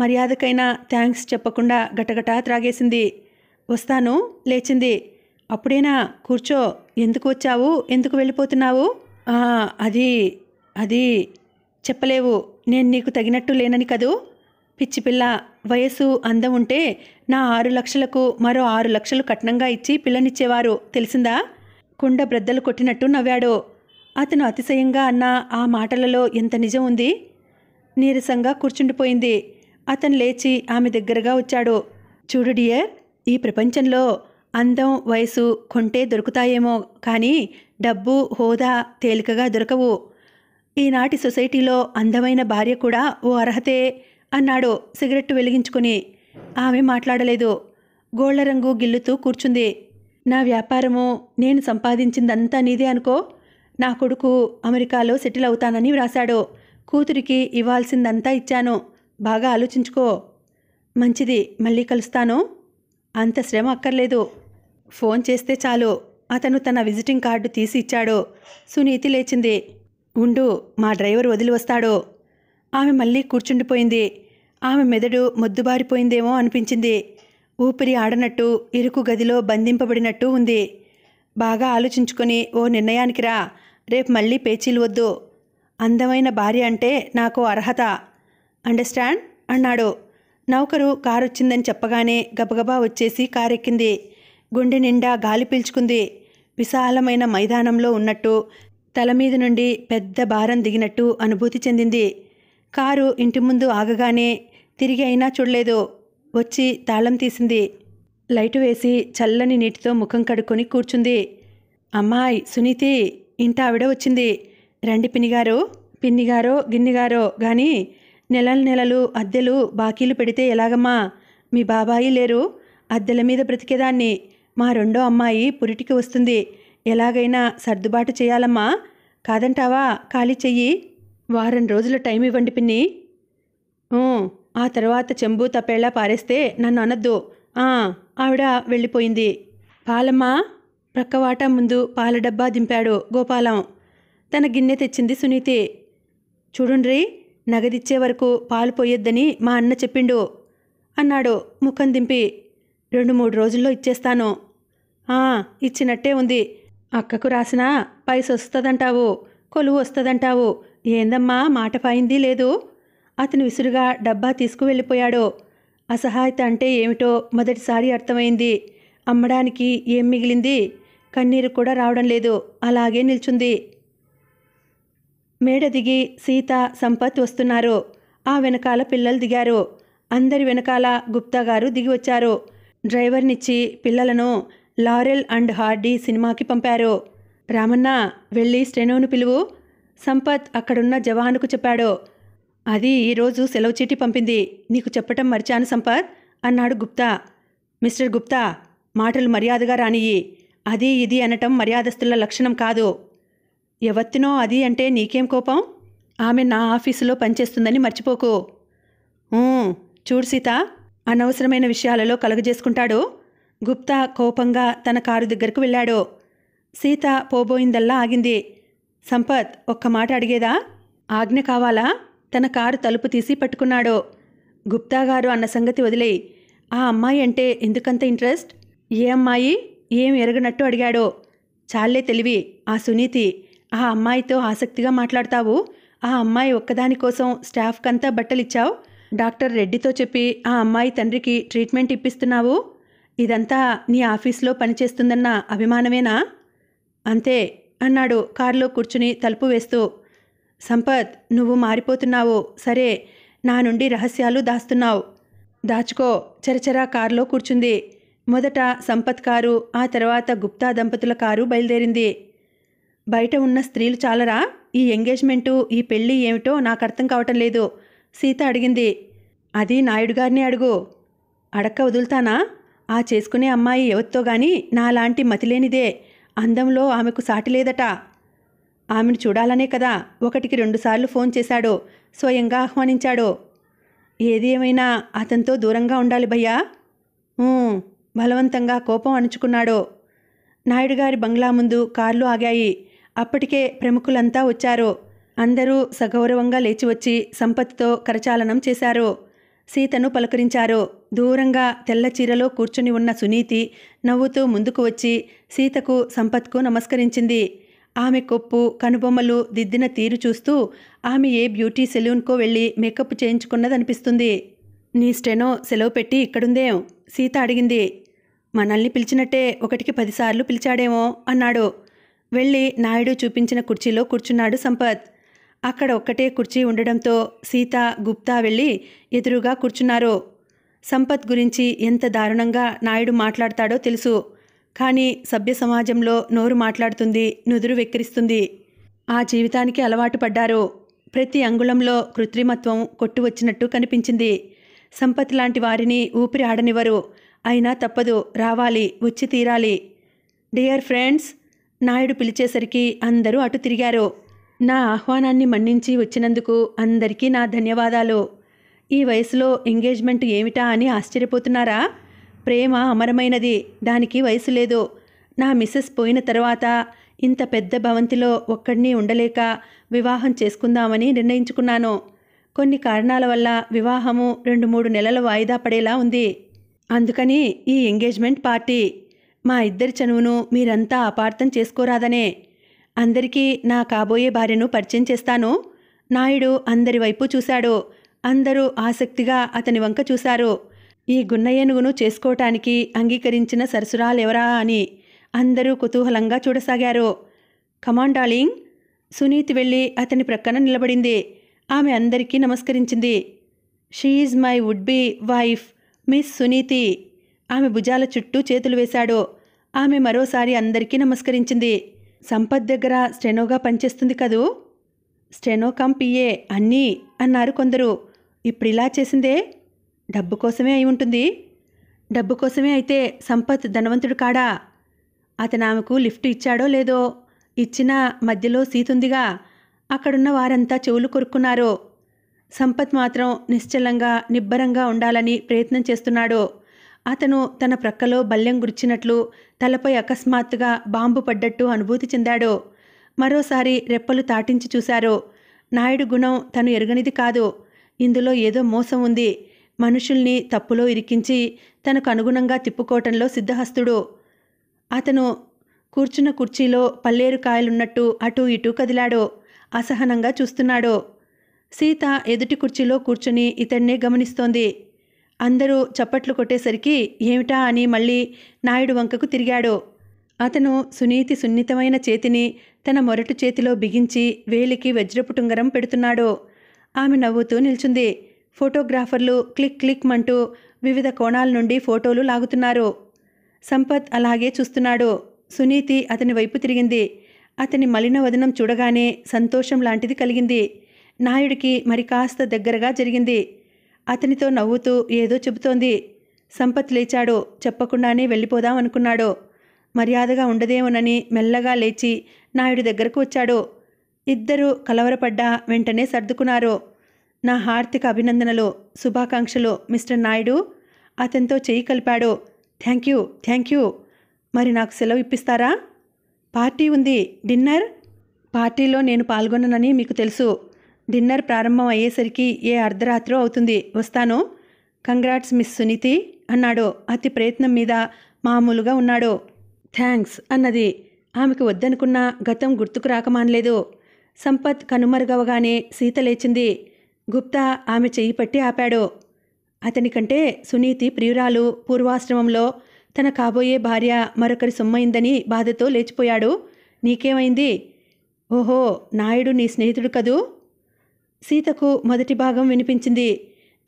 మర్యాదకైనా థ్యాంక్స్ చెప్పకుండా గటగటా త్రాగేసింది వస్తాను లేచింది అప్పుడేనా కూర్చో ఎందుకు వచ్చావు ఎందుకు వెళ్ళిపోతున్నావు అది అది చెప్పలేవు నేను నీకు తగినట్టు లేనని కదూ పిచ్చిపిల్ల వయసు అందం ఉంటే నా ఆరు లక్షలకు మరో ఆరు లక్షలు కట్నంగా ఇచ్చి పిల్లనిచ్చేవారు తెలిసిందా కుండ బ్రద్దలు కొట్టినట్టు నవ్వాడు అతను అతిశయంగా అన్న ఆ మాటలలో ఎంత నిజం ఉంది నీరసంగా కూర్చుండిపోయింది అతను లేచి ఆమె దగ్గరగా వచ్చాడు చూడు డియర్ ఈ ప్రపంచంలో అందం వయసు కొంటే దొరుకుతాయేమో కానీ డబ్బు హోదా తేలికగా దొరకవు ఈనాటి సొసైటీలో అందమైన భార్య కూడా ఓ అర్హతే అన్నాడు సిగరెట్టు వెలిగించుకుని ఆమె మాట్లాడలేదు గోళ్ల రంగు గిల్లుతూ కూర్చుంది నా వ్యాపారము నేను సంపాదించిందంతా నీదే అనుకో నా కొడుకు అమెరికాలో సెటిల్ అవుతానని వ్రాశాడు కూతురికి ఇవ్వాల్సిందంతా ఇచ్చాను బాగా ఆలోచించుకో మంచిది మళ్ళీ కలుస్తాను అంత శ్రమ అక్కర్లేదు ఫోన్ చేస్తే చాలు అతను తన విజిటింగ్ కార్డు తీసి ఇచ్చాడు సునీతి లేచింది ఉండు మా డ్రైవర్ వదిలి వస్తాడో ఆమె మళ్ళీ కూర్చుండిపోయింది ఆమె మెదడు మొద్దుబారిపోయిందేమో అనిపించింది ఊపిరి ఆడనట్టు ఇరుకు గదిలో బంధింపబడినట్టు ఉంది బాగా ఆలోచించుకొని ఓ నిర్ణయానికి రా రేపు మళ్ళీ పేచీలు వద్దు అందమైన భార్య అంటే నాకు అర్హత అండర్స్టాండ్ అన్నాడు నౌకరు కారు వచ్చిందని చెప్పగానే గబగబా వచ్చేసి కారెక్కింది గుండె నిండా గాలి పీల్చుకుంది విశాలమైన మైదానంలో ఉన్నట్టు తల మీద నుండి పెద్ద భారం దిగినట్టు అనుభూతి చెందింది కారు ఇంటి ముందు ఆగగానే తిరిగి అయినా చూడలేదు వచ్చి తాళం తీసింది లైటు వేసి చల్లని నీటితో ముఖం కడుక్కొని కూర్చుంది అమ్మాయి సునీతి ఇంత ఆవిడ వచ్చింది రండి పినిగారు పిన్నిగారో గిన్నిగారో కానీ నెలల నెలలు అద్దెలు బాకీలు పెడితే ఎలాగమ్మా మీ బాబాయి లేరు అద్దెల మీద బ్రతికేదాన్ని మా రెండో అమ్మాయి పురిటికి వస్తుంది ఎలాగైనా సర్దుబాటు చేయాలమ్మా కాదంటావా ఖాళీ చెయ్యి వారం రోజుల టైం ఇవ్వండి పిన్ని ఆ తర్వాత చెంబు తప్పేలా పారేస్తే నన్ను అనద్దు ఆవిడ వెళ్ళిపోయింది పాలమ్మా ప్రక్కవాటా ముందు పాల డబ్బా దింపాడు గోపాలం తన గిన్నె తెచ్చింది సునీతి చూడుండ్రి నగదిచ్చే వరకు పాలు పోయొద్దని మా అన్న చెప్పిండు అన్నాడు ముఖం దింపి రెండు మూడు రోజుల్లో ఇచ్చేస్తాను ఇచ్చినట్టే ఉంది అక్కకు రాసినా పైస వస్తుందంటావు కొలువు వస్తుందంటావు ఏందమ్మా మాట పాయింది లేదు అతను విసురుగా డబ్బా తీసుకువెళ్ళిపోయాడు అసహాయత అంటే ఏమిటో మొదటిసారి అర్థమైంది అమ్మడానికి ఏం మిగిలింది కన్నీరు కూడా రావడం లేదు అలాగే నిల్చుంది మేడ దిగి సీత సంపత్ వస్తున్నారు ఆ వెనకాల పిల్లలు దిగారు అందరి వెనకాల గుప్తా గారు దిగి వచ్చారు డ్రైవర్నిచ్చి పిల్లలను లారెల్ అండ్ హార్డీ సినిమాకి పంపారు రామన్న వెళ్ళి స్టెనోను పిలువు సంపత్ అక్కడున్న జవానుకు చెప్పాడు అది ఈరోజు సెలవు చీటి పంపింది నీకు చెప్పటం మర్చాను సంపత్ అన్నాడు గుప్తా మిస్టర్ గుప్తా మాటలు మర్యాదగా రానియ్యి అది ఇది అనటం మర్యాదస్తుల లక్షణం కాదు ఎవత్తినో అది అంటే నీకేం కోపం ఆమె నా ఆఫీసులో పనిచేస్తుందని మర్చిపోకు చూడు సీత అనవసరమైన విషయాలలో కలుగజేసుకుంటాడు గుప్తా కోపంగా తన కారు దగ్గరకు వెళ్ళాడు సీత పోబోయిందల్లా ఆగింది సంపత్ ఒక్క మాట అడిగేదా ఆజ్ఞ కావాలా తన కారు తలుపు తీసి పట్టుకున్నాడు గుప్తా గారు అన్న సంగతి వదిలే ఆ అమ్మాయి అంటే ఎందుకంత ఇంట్రెస్ట్ ఏ అమ్మాయి ఏం ఎరగనట్టు అడిగాడు చాలే తెలివి ఆ సునీతి ఆ అమ్మాయితో ఆసక్తిగా మాట్లాడతావు ఆ అమ్మాయి ఒక్కదాని కోసం స్టాఫ్కంతా బట్టలిచ్చావు డాక్టర్ రెడ్డితో చెప్పి ఆ అమ్మాయి తండ్రికి ట్రీట్మెంట్ ఇప్పిస్తున్నావు ఇదంతా నీ ఆఫీస్లో పనిచేస్తుందన్న అభిమానమేనా అంతే అన్నాడు కారులో కూర్చుని తలుపు వేస్తూ సంపత్ నువ్వు మారిపోతున్నావు సరే నా నుండి రహస్యాలు దాస్తున్నావు దాచుకో చరచరా కారులో కూర్చుంది మొదట సంపత్ కారు ఆ తర్వాత గుప్తా దంపతుల కారు బయలుదేరింది బయట ఉన్న స్త్రీలు చాలరా ఈ ఎంగేజ్మెంటు ఈ పెళ్ళి ఏమిటో నాకు అర్థం కావటం లేదు సీత అడిగింది అది నాయుడు గారిని అడుగు అడక్క వదులుతానా ఆ చేసుకునే అమ్మాయి ఎవరితో గాని నాలాంటి మతిలేనిదే అందంలో ఆమెకు సాటి లేదట ఆమెను చూడాలనే కదా ఒకటికి రెండుసార్లు ఫోన్ చేశాడు స్వయంగా ఆహ్వానించాడు ఏది ఏమైనా అతనితో దూరంగా ఉండాలి భయ్యా బలవంతంగా కోపం అణుచుకున్నాడు నాయుడు గారి బంగ్లా ముందు కార్లు ఆగాయి అప్పటికే ప్రముఖులంతా వచ్చారు అందరూ సగౌరవంగా లేచి వచ్చి కరచాలనం చేశారు సీతను పలకరించారు దూరంగా తెల్ల చీరలో కూర్చుని ఉన్న సునీతి నవ్వుతూ ముందుకు వచ్చి సీతకు సంపత్కు నమస్కరించింది ఆమె కొప్పు కనుబొమ్మలు దిద్దిన తీరు చూస్తూ ఆమె ఏ బ్యూటీ సెలూన్కో వెళ్ళి మేకప్ చేయించుకున్నదనిపిస్తుంది నీ స్టెనో సెలవు పెట్టి ఇక్కడుందేం సీత అడిగింది మనల్ని పిలిచినట్టే ఒకటికి పదిసార్లు పిలిచాడేమో అన్నాడు వెళ్ళి నాయుడు చూపించిన కుర్చీలో కూర్చున్నాడు సంపత్ అక్కడ ఒక్కటే కుర్చీ ఉండడంతో సీత గుప్తా వెళ్ళి ఎదురుగా కూర్చున్నారు సంపత్ గురించి ఎంత దారుణంగా నాయుడు మాట్లాడతాడో తెలుసు కానీ సభ్య సమాజంలో నోరు మాట్లాడుతుంది నుదురు వెక్కిరిస్తుంది ఆ జీవితానికి అలవాటు పడ్డారు ప్రతి అంగుళంలో కృత్రిమత్వం కొట్టువచ్చినట్టు కనిపించింది సంపత్ లాంటి వారిని ఊపిరి ఆడనివ్వరు అయినా తప్పదు రావాలి వచ్చి తీరాలి డియర్ ఫ్రెండ్స్ నాయుడు పిలిచేసరికి అందరూ అటు తిరిగారు నా ఆహ్వానాన్ని మన్నించి వచ్చినందుకు అందరికీ నా ధన్యవాదాలు ఈ వయసులో ఎంగేజ్మెంట్ ఏమిటా అని ఆశ్చర్యపోతున్నారా ప్రేమ అమరమైనది దానికి వయసు లేదు నా మిస్సెస్ పోయిన తర్వాత ఇంత పెద్ద భవంతిలో ఒక్కడిని ఉండలేక వివాహం చేసుకుందామని నిర్ణయించుకున్నాను కొన్ని కారణాల వల్ల వివాహము రెండు మూడు నెలల వాయిదా పడేలా ఉంది అందుకని ఈ ఎంగేజ్మెంట్ పార్టీ మా ఇద్దరి చనువును మీరంతా అపార్థం చేసుకోరాదనే అందరికీ నా కాబోయే భార్యను పరిచయం చేస్తాను నాయుడు అందరి వైపు చూశాడు అందరూ ఆసక్తిగా అతని వంక చూశారు ఈ గున్నయ్యనుగును చేసుకోవటానికి అంగీకరించిన సరసురాలెవరా అని అందరూ కుతూహలంగా చూడసాగారు కమాండాలింగ్ డార్లింగ్ సునీత్ వెళ్ళి అతని ప్రక్కన నిలబడింది ఆమె అందరికీ నమస్కరించింది she my would be wife miss Suniti ఆమె భుజాల చుట్టూ చేతులు వేశాడు ఆమె మరోసారి అందరికీ నమస్కరించింది సంపత్ దగ్గర స్టెనోగా పనిచేస్తుంది కదూ స్టెనో కమ్ అన్నీ అన్నారు కొందరు ఇప్పుడు ఇలా చేసిందే డబ్బు కోసమే అయి ఉంటుంది డబ్బు కోసమే అయితే సంపత్ ధనవంతుడు కాడా అతను ఆమెకు లిఫ్ట్ ఇచ్చాడో లేదో ఇచ్చిన మధ్యలో సీతుందిగా అక్కడున్న వారంతా చెవులు కొరుక్కున్నారు సంపత్ మాత్రం నిశ్చలంగా నిబ్బరంగా ఉండాలని ప్రయత్నం చేస్తున్నాడు అతను తన ప్రక్కలో బల్యం గుర్చినట్లు తలపై అకస్మాత్తుగా బాంబు పడ్డట్టు అనుభూతి చెందాడో మరోసారి రెప్పలు తాటించి చూశారో నాయుడు గుణం తను ఎరగనిది కాదు ఇందులో ఏదో మోసం ఉంది మనుషుల్ని తప్పులో ఇరికించి తనకు అనుగుణంగా తిప్పుకోవటంలో సిద్ధహస్తుడు అతను కూర్చున్న కుర్చీలో పల్లేరు కాయలున్నట్టు అటూ ఇటూ కదిలాడో అసహనంగా చూస్తున్నాడో సీత ఎదుటి కుర్చీలో కూర్చుని ఇతన్నే గమనిస్తోంది అందరూ చప్పట్లు కొట్టేసరికి ఏమిటా అని మళ్ళీ నాయుడు వంకకు తిరిగాడు అతను సునీతి సున్నితమైన చేతిని తన మొరటు చేతిలో బిగించి వేలికి వజ్రపుటుంగరం పెడుతున్నాడు ఆమె నవ్వుతూ నిల్చుంది ఫోటోగ్రాఫర్లు క్లిక్ క్లిక్ అంటూ వివిధ కోణాల నుండి ఫోటోలు లాగుతున్నారు సంపత్ అలాగే చూస్తున్నాడు సునీతి అతని వైపు తిరిగింది అతని మలిన వదనం చూడగానే సంతోషం లాంటిది కలిగింది నాయుడికి మరి కాస్త దగ్గరగా జరిగింది అతనితో నవ్వుతూ ఏదో చెబుతోంది సంపత్ లేచాడో చెప్పకుండానే వెళ్ళిపోదాం అనుకున్నాడో మర్యాదగా ఉండదేమోనని మెల్లగా లేచి నాయుడు దగ్గరకు వచ్చాడో ఇద్దరూ కలవరపడ్డా వెంటనే సర్దుకున్నారో నా హార్దిక అభినందనలు శుభాకాంక్షలు మిస్టర్ నాయుడు అతనితో చేయి కలిపాడో థ్యాంక్ యూ థ్యాంక్ యూ మరి నాకు సెలవు ఇప్పిస్తారా పార్టీ ఉంది డిన్నర్ పార్టీలో నేను పాల్గొననని మీకు తెలుసు డిన్నర్ ప్రారంభం అయ్యేసరికి ఏ అర్ధరాత్రో అవుతుంది వస్తాను కంగ్రాట్స్ మిస్ సునీతి అన్నాడు అతి ప్రయత్నం మీద మామూలుగా ఉన్నాడు థ్యాంక్స్ అన్నది ఆమెకు వద్దనుకున్న గతం గుర్తుకు రాకమానలేదు సంపత్ కనుమరుగవగానే సీత లేచింది గుప్తా ఆమె చెయ్యి పట్టి ఆపాడు అతనికంటే సునీతి ప్రియురాలు పూర్వాశ్రమంలో తన కాబోయే భార్య మరొకరి సొమ్మైందని బాధతో లేచిపోయాడు నీకేమైంది ఓహో నాయుడు నీ స్నేహితుడు కదూ సీతకు మొదటి భాగం వినిపించింది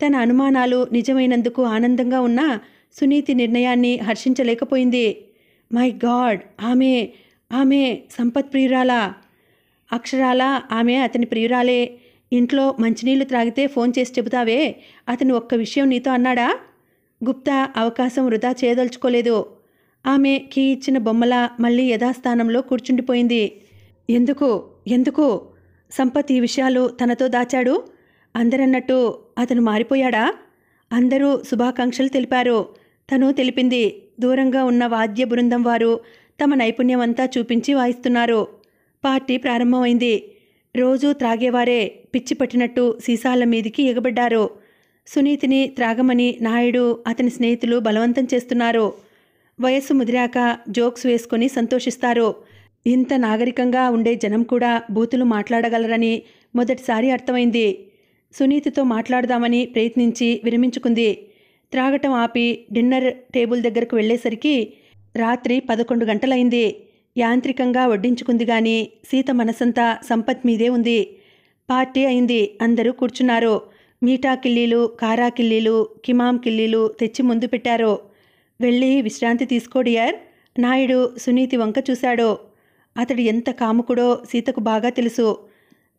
తన అనుమానాలు నిజమైనందుకు ఆనందంగా ఉన్న సునీతి నిర్ణయాన్ని హర్షించలేకపోయింది మై గాడ్ ఆమె ఆమె సంపత్ ప్రియురాల అక్షరాల ఆమె అతని ప్రియురాలే ఇంట్లో మంచినీళ్లు త్రాగితే ఫోన్ చేసి చెబుతావే అతను ఒక్క విషయం నీతో అన్నాడా గుప్తా అవకాశం వృధా చేయదలుచుకోలేదు ఆమె కీ ఇచ్చిన బొమ్మల మళ్ళీ యథాస్థానంలో కూర్చుండిపోయింది ఎందుకు ఎందుకు సంపత్ ఈ విషయాలు తనతో దాచాడు అందరన్నట్టు అతను మారిపోయాడా అందరూ శుభాకాంక్షలు తెలిపారు తను తెలిపింది దూరంగా ఉన్న వాద్య బృందం వారు తమ నైపుణ్యమంతా చూపించి వాయిస్తున్నారు పార్టీ ప్రారంభమైంది రోజూ త్రాగేవారే పిచ్చి పట్టినట్టు సీసాల మీదికి ఎగబడ్డారు సునీతిని త్రాగమని నాయుడు అతని స్నేహితులు బలవంతం చేస్తున్నారు వయస్సు ముదిరాక జోక్స్ వేసుకొని సంతోషిస్తారు ఇంత నాగరికంగా ఉండే జనం కూడా బూతులు మాట్లాడగలరని మొదటిసారి అర్థమైంది సునీతితో మాట్లాడదామని ప్రయత్నించి విరమించుకుంది త్రాగటం ఆపి డిన్నర్ టేబుల్ దగ్గరకు వెళ్ళేసరికి రాత్రి పదకొండు గంటలైంది యాంత్రికంగా వడ్డించుకుంది గాని సీత మనసంతా సంపత్ మీదే ఉంది పార్టీ అయింది అందరూ కూర్చున్నారు మీఠా కిల్లీలు కారా కిల్లీలు కిమాం కిల్లీలు తెచ్చి ముందు పెట్టారు వెళ్ళి విశ్రాంతి తీసుకోడియర్ నాయుడు సునీతి వంక చూశాడు అతడు ఎంత కాముకుడో సీతకు బాగా తెలుసు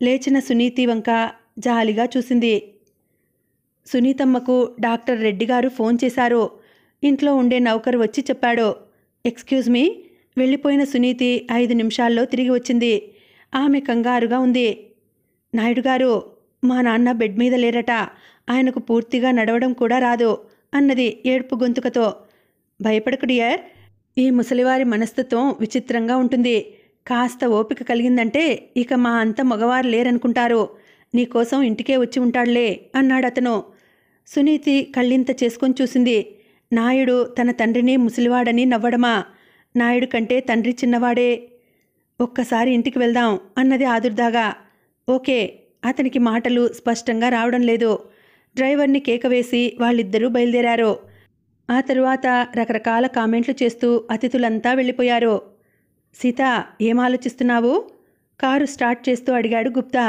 లేచిన సునీతి వంక జాలిగా చూసింది సునీతమ్మకు డాక్టర్ రెడ్డి గారు ఫోన్ చేశారు ఇంట్లో ఉండే నౌకరు వచ్చి చెప్పాడు ఎక్స్క్యూజ్ మీ వెళ్ళిపోయిన సునీతి ఐదు నిమిషాల్లో తిరిగి వచ్చింది ఆమె కంగారుగా ఉంది నాయుడు గారు మా నాన్న బెడ్ మీద లేరట ఆయనకు పూర్తిగా నడవడం కూడా రాదు అన్నది ఏడుపు గొంతుకతో భయపడకు డియర్ ఈ ముసలివారి మనస్తత్వం విచిత్రంగా ఉంటుంది కాస్త ఓపిక కలిగిందంటే ఇక మా అంత మగవారు లేరనుకుంటారు నీకోసం ఇంటికే వచ్చి ఉంటాడులే అన్నాడతను సునీతి కళ్ళింత చేసుకొని చూసింది నాయుడు తన తండ్రిని ముసలివాడని నవ్వడమా నాయుడు కంటే తండ్రి చిన్నవాడే ఒక్కసారి ఇంటికి వెళ్దాం అన్నది ఆదుర్దాగా ఓకే అతనికి మాటలు స్పష్టంగా రావడం లేదు డ్రైవర్ని కేకవేసి వాళ్ళిద్దరూ బయలుదేరారు ఆ తరువాత రకరకాల కామెంట్లు చేస్తూ అతిథులంతా వెళ్ళిపోయారు సీత ఏం ఆలోచిస్తున్నావు కారు స్టార్ట్ చేస్తూ అడిగాడు గుప్తా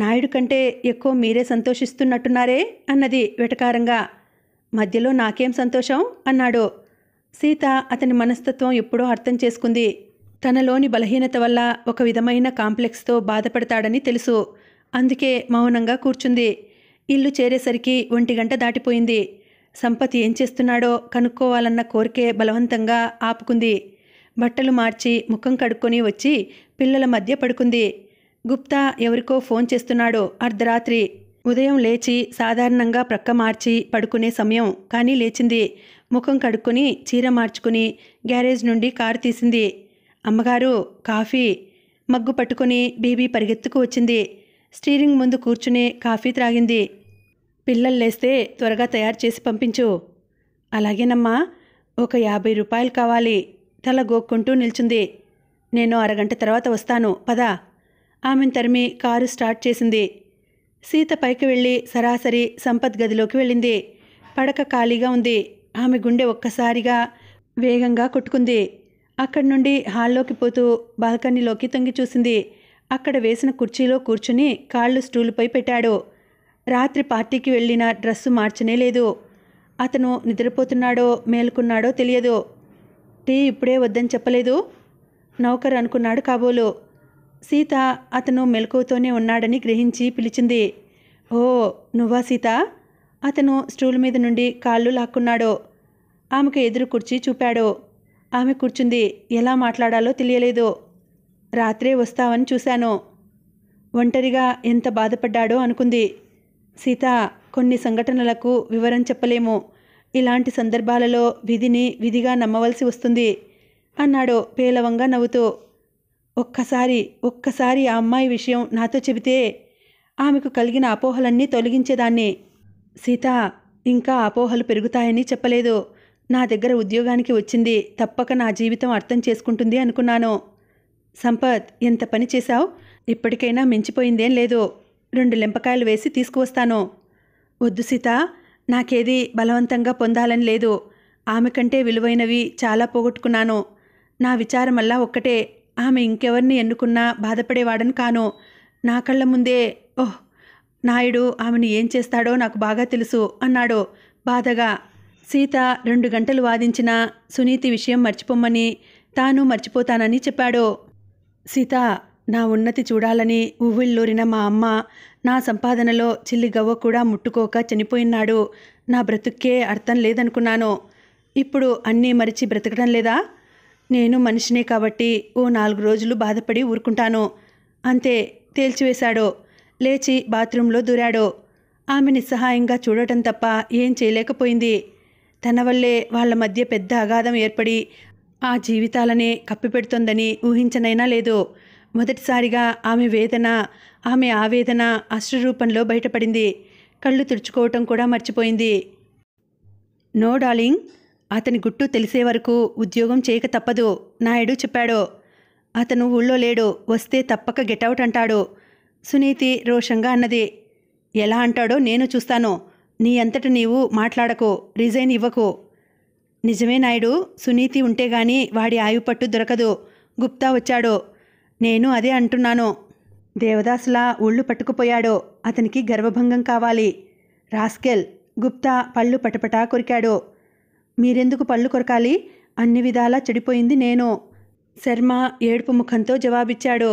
నాయుడు కంటే ఎక్కువ మీరే సంతోషిస్తున్నట్టున్నారే అన్నది వెటకారంగా మధ్యలో నాకేం సంతోషం అన్నాడు సీత అతని మనస్తత్వం ఎప్పుడో అర్థం చేసుకుంది తనలోని బలహీనత వల్ల ఒక విధమైన కాంప్లెక్స్తో బాధపడతాడని తెలుసు అందుకే మౌనంగా కూర్చుంది ఇల్లు చేరేసరికి ఒంటి గంట దాటిపోయింది సంపత్ ఏం చేస్తున్నాడో కనుక్కోవాలన్న కోరికే బలవంతంగా ఆపుకుంది బట్టలు మార్చి ముఖం కడుక్కొని వచ్చి పిల్లల మధ్య పడుకుంది గుప్తా ఎవరికో ఫోన్ చేస్తున్నాడో అర్ధరాత్రి ఉదయం లేచి సాధారణంగా ప్రక్క మార్చి పడుకునే సమయం కానీ లేచింది ముఖం కడుక్కొని చీర మార్చుకుని గ్యారేజ్ నుండి కారు తీసింది అమ్మగారు కాఫీ మగ్గు పట్టుకుని బేబీ పరిగెత్తుకు వచ్చింది స్టీరింగ్ ముందు కూర్చునే కాఫీ త్రాగింది పిల్లలు లేస్తే త్వరగా తయారు చేసి పంపించు అలాగేనమ్మా ఒక యాభై రూపాయలు కావాలి తల గోక్కుంటూ నిల్చుంది నేను అరగంట తర్వాత వస్తాను పదా ఆమెను తరిమి కారు స్టార్ట్ చేసింది సీత పైకి వెళ్ళి సరాసరి సంపత్ గదిలోకి వెళ్ళింది పడక ఖాళీగా ఉంది ఆమె గుండె ఒక్కసారిగా వేగంగా కొట్టుకుంది అక్కడి నుండి హాల్లోకి పోతూ బాల్కనీలోకి తొంగి చూసింది అక్కడ వేసిన కుర్చీలో కూర్చుని కాళ్ళు స్టూలుపై పెట్టాడు రాత్రి పార్టీకి వెళ్ళిన డ్రెస్సు మార్చనే లేదు అతను నిద్రపోతున్నాడో మేలుకున్నాడో తెలియదు టీ ఇప్పుడే వద్దని చెప్పలేదు నౌకర్ అనుకున్నాడు కాబోలు సీత అతను మెలకువతోనే ఉన్నాడని గ్రహించి పిలిచింది ఓ నువ్వా సీత అతను స్టూల్ మీద నుండి కాళ్ళు లాక్కున్నాడు ఆమెకు ఎదురు కుర్చీ చూపాడు ఆమె కూర్చుంది ఎలా మాట్లాడాలో తెలియలేదు రాత్రే వస్తావని చూశాను ఒంటరిగా ఎంత బాధపడ్డాడో అనుకుంది సీత కొన్ని సంఘటనలకు వివరం చెప్పలేము ఇలాంటి సందర్భాలలో విధిని విధిగా నమ్మవలసి వస్తుంది అన్నాడు పేలవంగా నవ్వుతూ ఒక్కసారి ఒక్కసారి ఆ అమ్మాయి విషయం నాతో చెబితే ఆమెకు కలిగిన అపోహలన్నీ తొలగించేదాన్ని సీత ఇంకా అపోహలు పెరుగుతాయని చెప్పలేదు నా దగ్గర ఉద్యోగానికి వచ్చింది తప్పక నా జీవితం అర్థం చేసుకుంటుంది అనుకున్నాను సంపత్ ఎంత పని చేశావు ఇప్పటికైనా మించిపోయిందేం లేదు రెండు లెంపకాయలు వేసి తీసుకువస్తాను వద్దు సీత నాకేది బలవంతంగా పొందాలని లేదు ఆమె కంటే విలువైనవి చాలా పోగొట్టుకున్నాను నా విచారమల్లా ఒక్కటే ఆమె ఇంకెవరిని ఎన్నుకున్నా బాధపడేవాడని కాను నా కళ్ళ ముందే ఓహ్ నాయుడు ఆమెను ఏం చేస్తాడో నాకు బాగా తెలుసు అన్నాడు బాధగా సీత రెండు గంటలు వాదించిన సునీతి విషయం మర్చిపోమ్మని తాను మర్చిపోతానని చెప్పాడు సీత నా ఉన్నతి చూడాలని ఉవ్విళ్ళూరిన మా అమ్మ నా సంపాదనలో చిల్లి గవ్వ కూడా ముట్టుకోక చనిపోయినాడు నా బ్రతుక్కే అర్థం లేదనుకున్నాను ఇప్పుడు అన్నీ మరిచి బ్రతకడం లేదా నేను మనిషినే కాబట్టి ఓ నాలుగు రోజులు బాధపడి ఊరుకుంటాను అంతే తేల్చివేశాడో లేచి బాత్రూంలో దూరాడో ఆమె నిస్సహాయంగా చూడటం తప్ప ఏం చేయలేకపోయింది తన వల్లే వాళ్ళ మధ్య పెద్ద అగాధం ఏర్పడి ఆ జీవితాలనే కప్పిపెడుతోందని ఊహించనైనా లేదు మొదటిసారిగా ఆమె వేదన ఆమె ఆవేదన అశ్రురూపంలో బయటపడింది కళ్ళు తుడుచుకోవటం కూడా మర్చిపోయింది నో డాలింగ్ అతని గుట్టు తెలిసే వరకు ఉద్యోగం చేయక తప్పదు నాయుడు చెప్పాడు అతను ఊళ్ళో లేడు వస్తే తప్పక గెటౌట్ అంటాడు సునీతి రోషంగా అన్నది ఎలా అంటాడో నేను చూస్తాను నీ అంతట నీవు మాట్లాడకు రిజైన్ ఇవ్వకు నిజమే నాయుడు సునీతి ఉంటే గాని వాడి ఆయుపట్టు దొరకదు గుప్తా వచ్చాడు నేను అదే అంటున్నాను దేవదాసులా ఒళ్ళు పట్టుకుపోయాడో అతనికి గర్వభంగం కావాలి రాస్కెల్ గుప్తా పళ్ళు పటపటా కొరికాడో మీరెందుకు పళ్ళు కొరకాలి అన్ని విధాలా చెడిపోయింది నేను శర్మ ఏడుపు ముఖంతో జవాబిచ్చాడు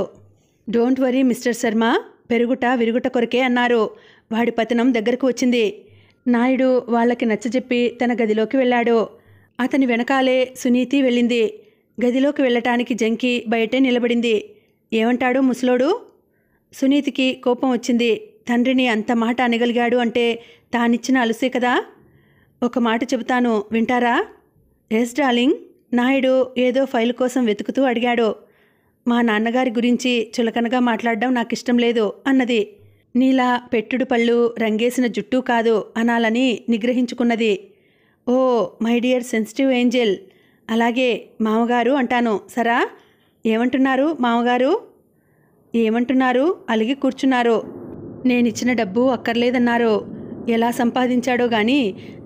డోంట్ వరీ మిస్టర్ శర్మ పెరుగుట విరుగుట కొరకే అన్నారు వాడి పతనం దగ్గరకు వచ్చింది నాయుడు వాళ్ళకి నచ్చజెప్పి తన గదిలోకి వెళ్ళాడు అతని వెనకాలే సునీతి వెళ్ళింది గదిలోకి వెళ్ళటానికి జంకి బయటే నిలబడింది ఏమంటాడు ముసలోడు సునీతికి కోపం వచ్చింది తండ్రిని అంత మాట అనగలిగాడు అంటే తానిచ్చిన అలసే కదా ఒక మాట చెబుతాను వింటారా ఎస్ డార్లింగ్ నాయుడు ఏదో ఫైల్ కోసం వెతుకుతూ అడిగాడు మా నాన్నగారి గురించి చులకనగా మాట్లాడడం నాకు ఇష్టం లేదు అన్నది నీలా పెట్టుడు పళ్ళు రంగేసిన జుట్టు కాదు అనాలని నిగ్రహించుకున్నది oh my dear sensitive angel అలాగే మామగారు అంటాను సరా ఏమంటున్నారు మామగారు ఏమంటున్నారు అలిగి కూర్చున్నారో నేనిచ్చిన డబ్బు అక్కర్లేదన్నారో ఎలా సంపాదించాడో కానీ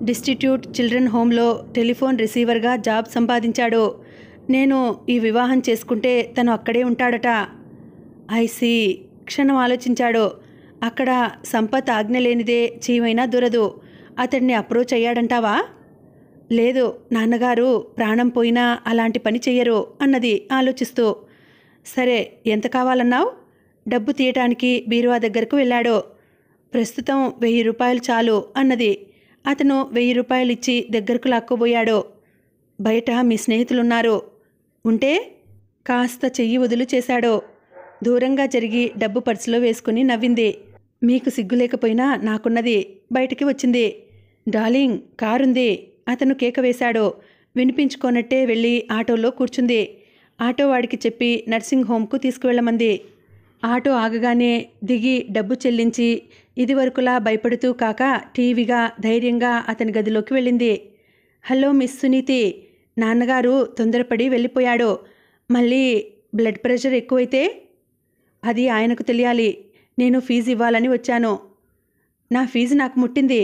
డిస్టిట్యూట్ చిల్డ్రన్ హోమ్లో టెలిఫోన్ రిసీవర్గా జాబ్ సంపాదించాడో నేను ఈ వివాహం చేసుకుంటే తను అక్కడే ఉంటాడట ఐసి క్షణం ఆలోచించాడో అక్కడ సంపత్ ఆజ్ఞ లేనిదే చీమైనా దొరదు అతడిని అప్రోచ్ అయ్యాడంటావా లేదు నాన్నగారు ప్రాణం పోయినా అలాంటి పని చెయ్యరు అన్నది ఆలోచిస్తూ సరే ఎంత కావాలన్నావు డబ్బు తీయటానికి బీరువా దగ్గరకు వెళ్ళాడు ప్రస్తుతం వెయ్యి రూపాయలు చాలు అన్నది అతను వెయ్యి రూపాయలు ఇచ్చి దగ్గరకు లాక్కోబోయాడు బయట మీ స్నేహితులున్నారు ఉంటే కాస్త చెయ్యి వదులు చేశాడు దూరంగా జరిగి డబ్బు పర్సులో వేసుకుని నవ్వింది మీకు సిగ్గు లేకపోయినా నాకున్నది బయటికి వచ్చింది డార్లింగ్ కారుంది అతను కేక వేశాడు వినిపించుకోనట్టే వెళ్ళి ఆటోలో కూర్చుంది ఆటో వాడికి చెప్పి నర్సింగ్ హోమ్కు తీసుకువెళ్ళమంది ఆటో ఆగగానే దిగి డబ్బు చెల్లించి ఇదివరకులా భయపడుతూ కాక టీవీగా ధైర్యంగా అతని గదిలోకి వెళ్ళింది హలో మిస్ సునీతి నాన్నగారు తొందరపడి వెళ్ళిపోయాడు మళ్ళీ బ్లడ్ ప్రెషర్ ఎక్కువైతే అది ఆయనకు తెలియాలి నేను ఫీజు ఇవ్వాలని వచ్చాను నా ఫీజు నాకు ముట్టింది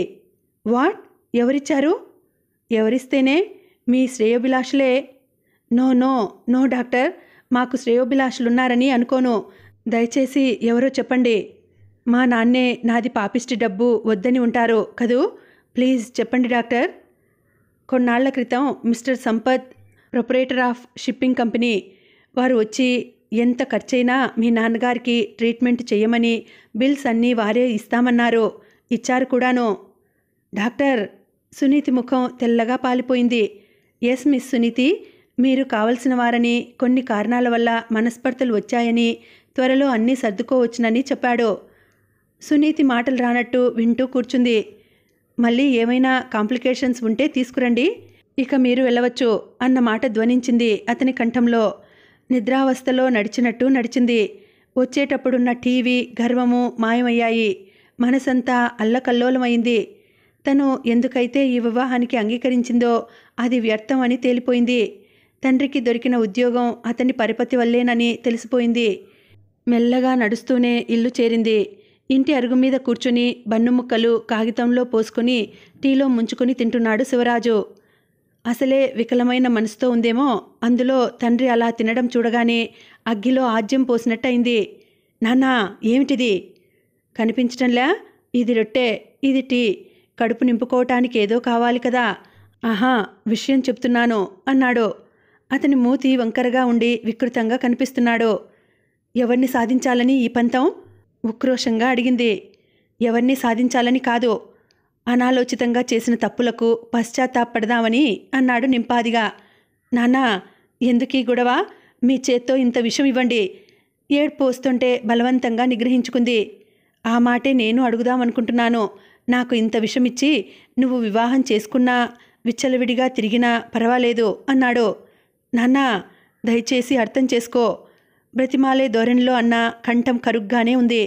వాట్ ఎవరిచ్చారు ఎవరిస్తేనే మీ శ్రేయోభిలాషులే నో నో నో డాక్టర్ మాకు శ్రేయోభిలాషులున్నారని అనుకోను దయచేసి ఎవరో చెప్పండి మా నాన్నే నాది పాపిష్టి డబ్బు వద్దని ఉంటారు కదూ ప్లీజ్ చెప్పండి డాక్టర్ కొన్నాళ్ల క్రితం mister Sampath proprietor of shipping company వారు వచ్చి ఎంత ఖర్చైనా మీ నాన్నగారికి ట్రీట్మెంట్ చేయమని బిల్స్ అన్నీ వారే ఇస్తామన్నారు ఇచ్చారు కూడాను డాక్టర్ సునీతి ముఖం తెల్లగా పాలిపోయింది ఎస్ మిస్ సునీతి మీరు కావలసిన వారని కొన్ని కారణాల వల్ల మనస్పర్ధలు వచ్చాయని త్వరలో అన్నీ సర్దుకోవచ్చునని చెప్పాడు సునీతి మాటలు రానట్టు వింటూ కూర్చుంది మళ్ళీ ఏమైనా కాంప్లికేషన్స్ ఉంటే తీసుకురండి ఇక మీరు వెళ్ళవచ్చు అన్న మాట ధ్వనించింది అతని కంఠంలో నిద్రావస్థలో నడిచినట్టు నడిచింది వచ్చేటప్పుడున్న టీవీ గర్వము మాయమయ్యాయి మనసంతా అల్లకల్లోలమైంది తను ఎందుకైతే ఈ వివాహానికి అంగీకరించిందో అది వ్యర్థం అని తేలిపోయింది తండ్రికి దొరికిన ఉద్యోగం అతని పరిపతి వల్లేనని తెలిసిపోయింది మెల్లగా నడుస్తూనే ఇల్లు చేరింది ఇంటి అరుగు మీద కూర్చుని బన్ను ముక్కలు కాగితంలో పోసుకుని టీలో ముంచుకుని తింటున్నాడు శివరాజు అసలే వికలమైన మనసుతో ఉందేమో అందులో తండ్రి అలా తినడం చూడగానే అగ్గిలో ఆజ్యం పోసినట్టయింది నాన్నా ఏమిటిది కనిపించటంలా ఇది రొట్టె ఇది టీ కడుపు నింపుకోవటానికి ఏదో కావాలి కదా ఆహా విషయం చెప్తున్నాను అన్నాడు అతని మూతి వంకరగా ఉండి వికృతంగా కనిపిస్తున్నాడో ఎవరిని సాధించాలని ఈ పంతం ఉక్రోషంగా అడిగింది ఎవరిని సాధించాలని కాదు అనాలోచితంగా చేసిన తప్పులకు పశ్చాత్తాపడదామని అన్నాడు నింపాదిగా నాన్నా ఎందుకీ గొడవ మీ చేత్తో ఇంత విషం ఇవ్వండి ఏడ్పు వస్తుంటే బలవంతంగా నిగ్రహించుకుంది ఆ మాటే నేను అడుగుదామనుకుంటున్నాను నాకు ఇంత విషమిచ్చి నువ్వు వివాహం చేసుకున్నా విచ్చలవిడిగా తిరిగినా పర్వాలేదు అన్నాడు నాన్న దయచేసి అర్థం చేసుకో బ్రతిమాలే ధోరణిలో అన్న కంఠం కరుగ్గానే ఉంది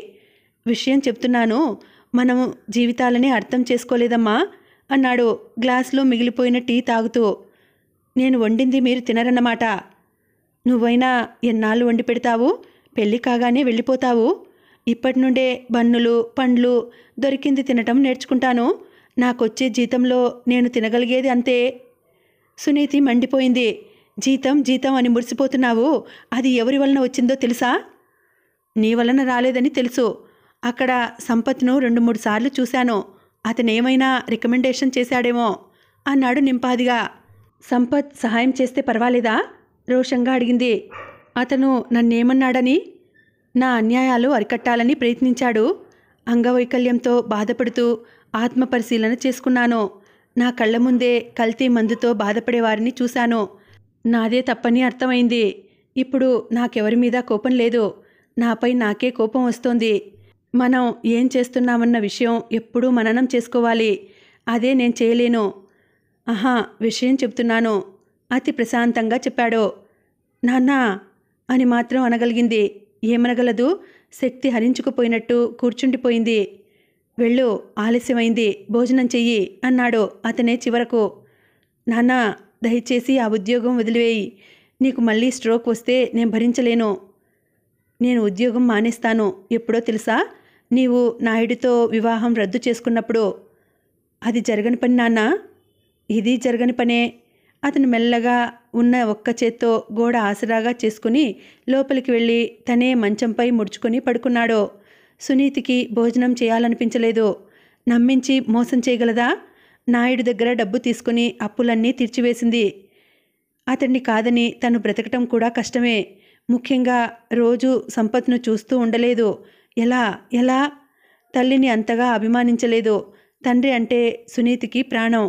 విషయం చెప్తున్నాను మనం జీవితాలనే అర్థం చేసుకోలేదమ్మా అన్నాడు గ్లాసులో మిగిలిపోయిన టీ తాగుతూ నేను వండింది మీరు తినరన్నమాట నువ్వైనా ఎన్నాళ్ళు వండి పెడతావు పెళ్ళి కాగానే వెళ్ళిపోతావు ఇప్పటి నుండే బన్నులు పండ్లు దొరికింది తినటం నేర్చుకుంటాను నాకొచ్చే జీతంలో నేను తినగలిగేది అంతే సునీతి మండిపోయింది జీతం జీతం అని మురిసిపోతున్నావు అది ఎవరి వలన వచ్చిందో తెలుసా నీ వలన రాలేదని తెలుసు అక్కడ సంపత్ను రెండు మూడు సార్లు చూశాను అతనేమైనా రికమెండేషన్ చేశాడేమో అన్నాడు నింపాదిగా సంపత్ సహాయం చేస్తే పర్వాలేదా రోషంగా అడిగింది అతను నన్నేమన్నాడని నా అన్యాయాలు అరికట్టాలని ప్రయత్నించాడు అంగవైకల్యంతో బాధపడుతూ ఆత్మపరిశీలన చేసుకున్నాను నా కళ్ళ ముందే కల్తీ మందుతో బాధపడేవారిని చూశాను నాదే తప్పని అర్థమైంది ఇప్పుడు నాకెవరి మీద కోపం లేదు నాపై నాకే కోపం వస్తోంది మనం ఏం చేస్తున్నామన్న విషయం ఎప్పుడూ మననం చేసుకోవాలి అదే నేను చేయలేను ఆహా విషయం చెప్తున్నాను అతి ప్రశాంతంగా చెప్పాడు నాన్న అని మాత్రం అనగలిగింది ఏమనగలదు శక్తి హరించుకుపోయినట్టు కూర్చుండిపోయింది వెళ్ళు ఆలస్యమైంది భోజనం చెయ్యి అన్నాడు అతనే చివరకు నాన్న దయచేసి ఆ ఉద్యోగం వదిలివేయి నీకు మళ్ళీ స్ట్రోక్ వస్తే నేను భరించలేను నేను ఉద్యోగం మానేస్తాను ఎప్పుడో తెలుసా నీవు నాయుడితో వివాహం రద్దు చేసుకున్నప్పుడు అది జరగని పని నాన్న ఇది జరగని పనే అతను మెల్లగా ఉన్న ఒక్క చేత్తో గోడ ఆసరాగా చేసుకుని లోపలికి వెళ్ళి తనే మంచంపై ముడుచుకొని పడుకున్నాడో సునీతికి భోజనం చేయాలనిపించలేదు నమ్మించి మోసం చేయగలదా నాయుడి దగ్గర డబ్బు తీసుకుని అప్పులన్నీ తీర్చివేసింది అతన్ని కాదని తను బ్రతకటం కూడా కష్టమే ముఖ్యంగా రోజు సంపత్ను చూస్తూ ఉండలేదు ఎలా ఎలా తల్లిని అంతగా అభిమానించలేదు తండ్రి అంటే సునీతికి ప్రాణం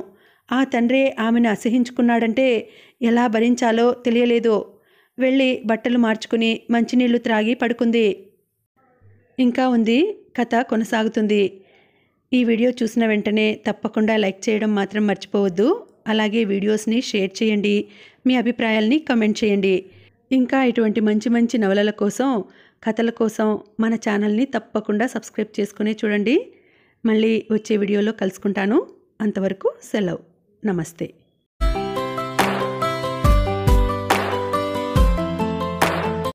ఆ తండ్రే ఆమెను అసహించుకున్నాడంటే ఎలా భరించాలో తెలియలేదు వెళ్ళి బట్టలు మార్చుకుని మంచినీళ్లు త్రాగి పడుకుంది ఇంకా ఉంది కథ కొనసాగుతుంది ఈ వీడియో చూసిన వెంటనే తప్పకుండా లైక్ చేయడం మాత్రం మర్చిపోవద్దు అలాగే వీడియోస్ని షేర్ చేయండి మీ అభిప్రాయాల్ని కమెంట్ చేయండి ఇంకా ఇటువంటి మంచి మంచి నవలల కోసం కథల కోసం మన ఛానల్ని తప్పకుండా సబ్స్క్రైబ్ చేసుకుని చూడండి మళ్ళీ వచ్చే వీడియోలో కలుసుకుంటాను అంతవరకు సెలవు నమస్తే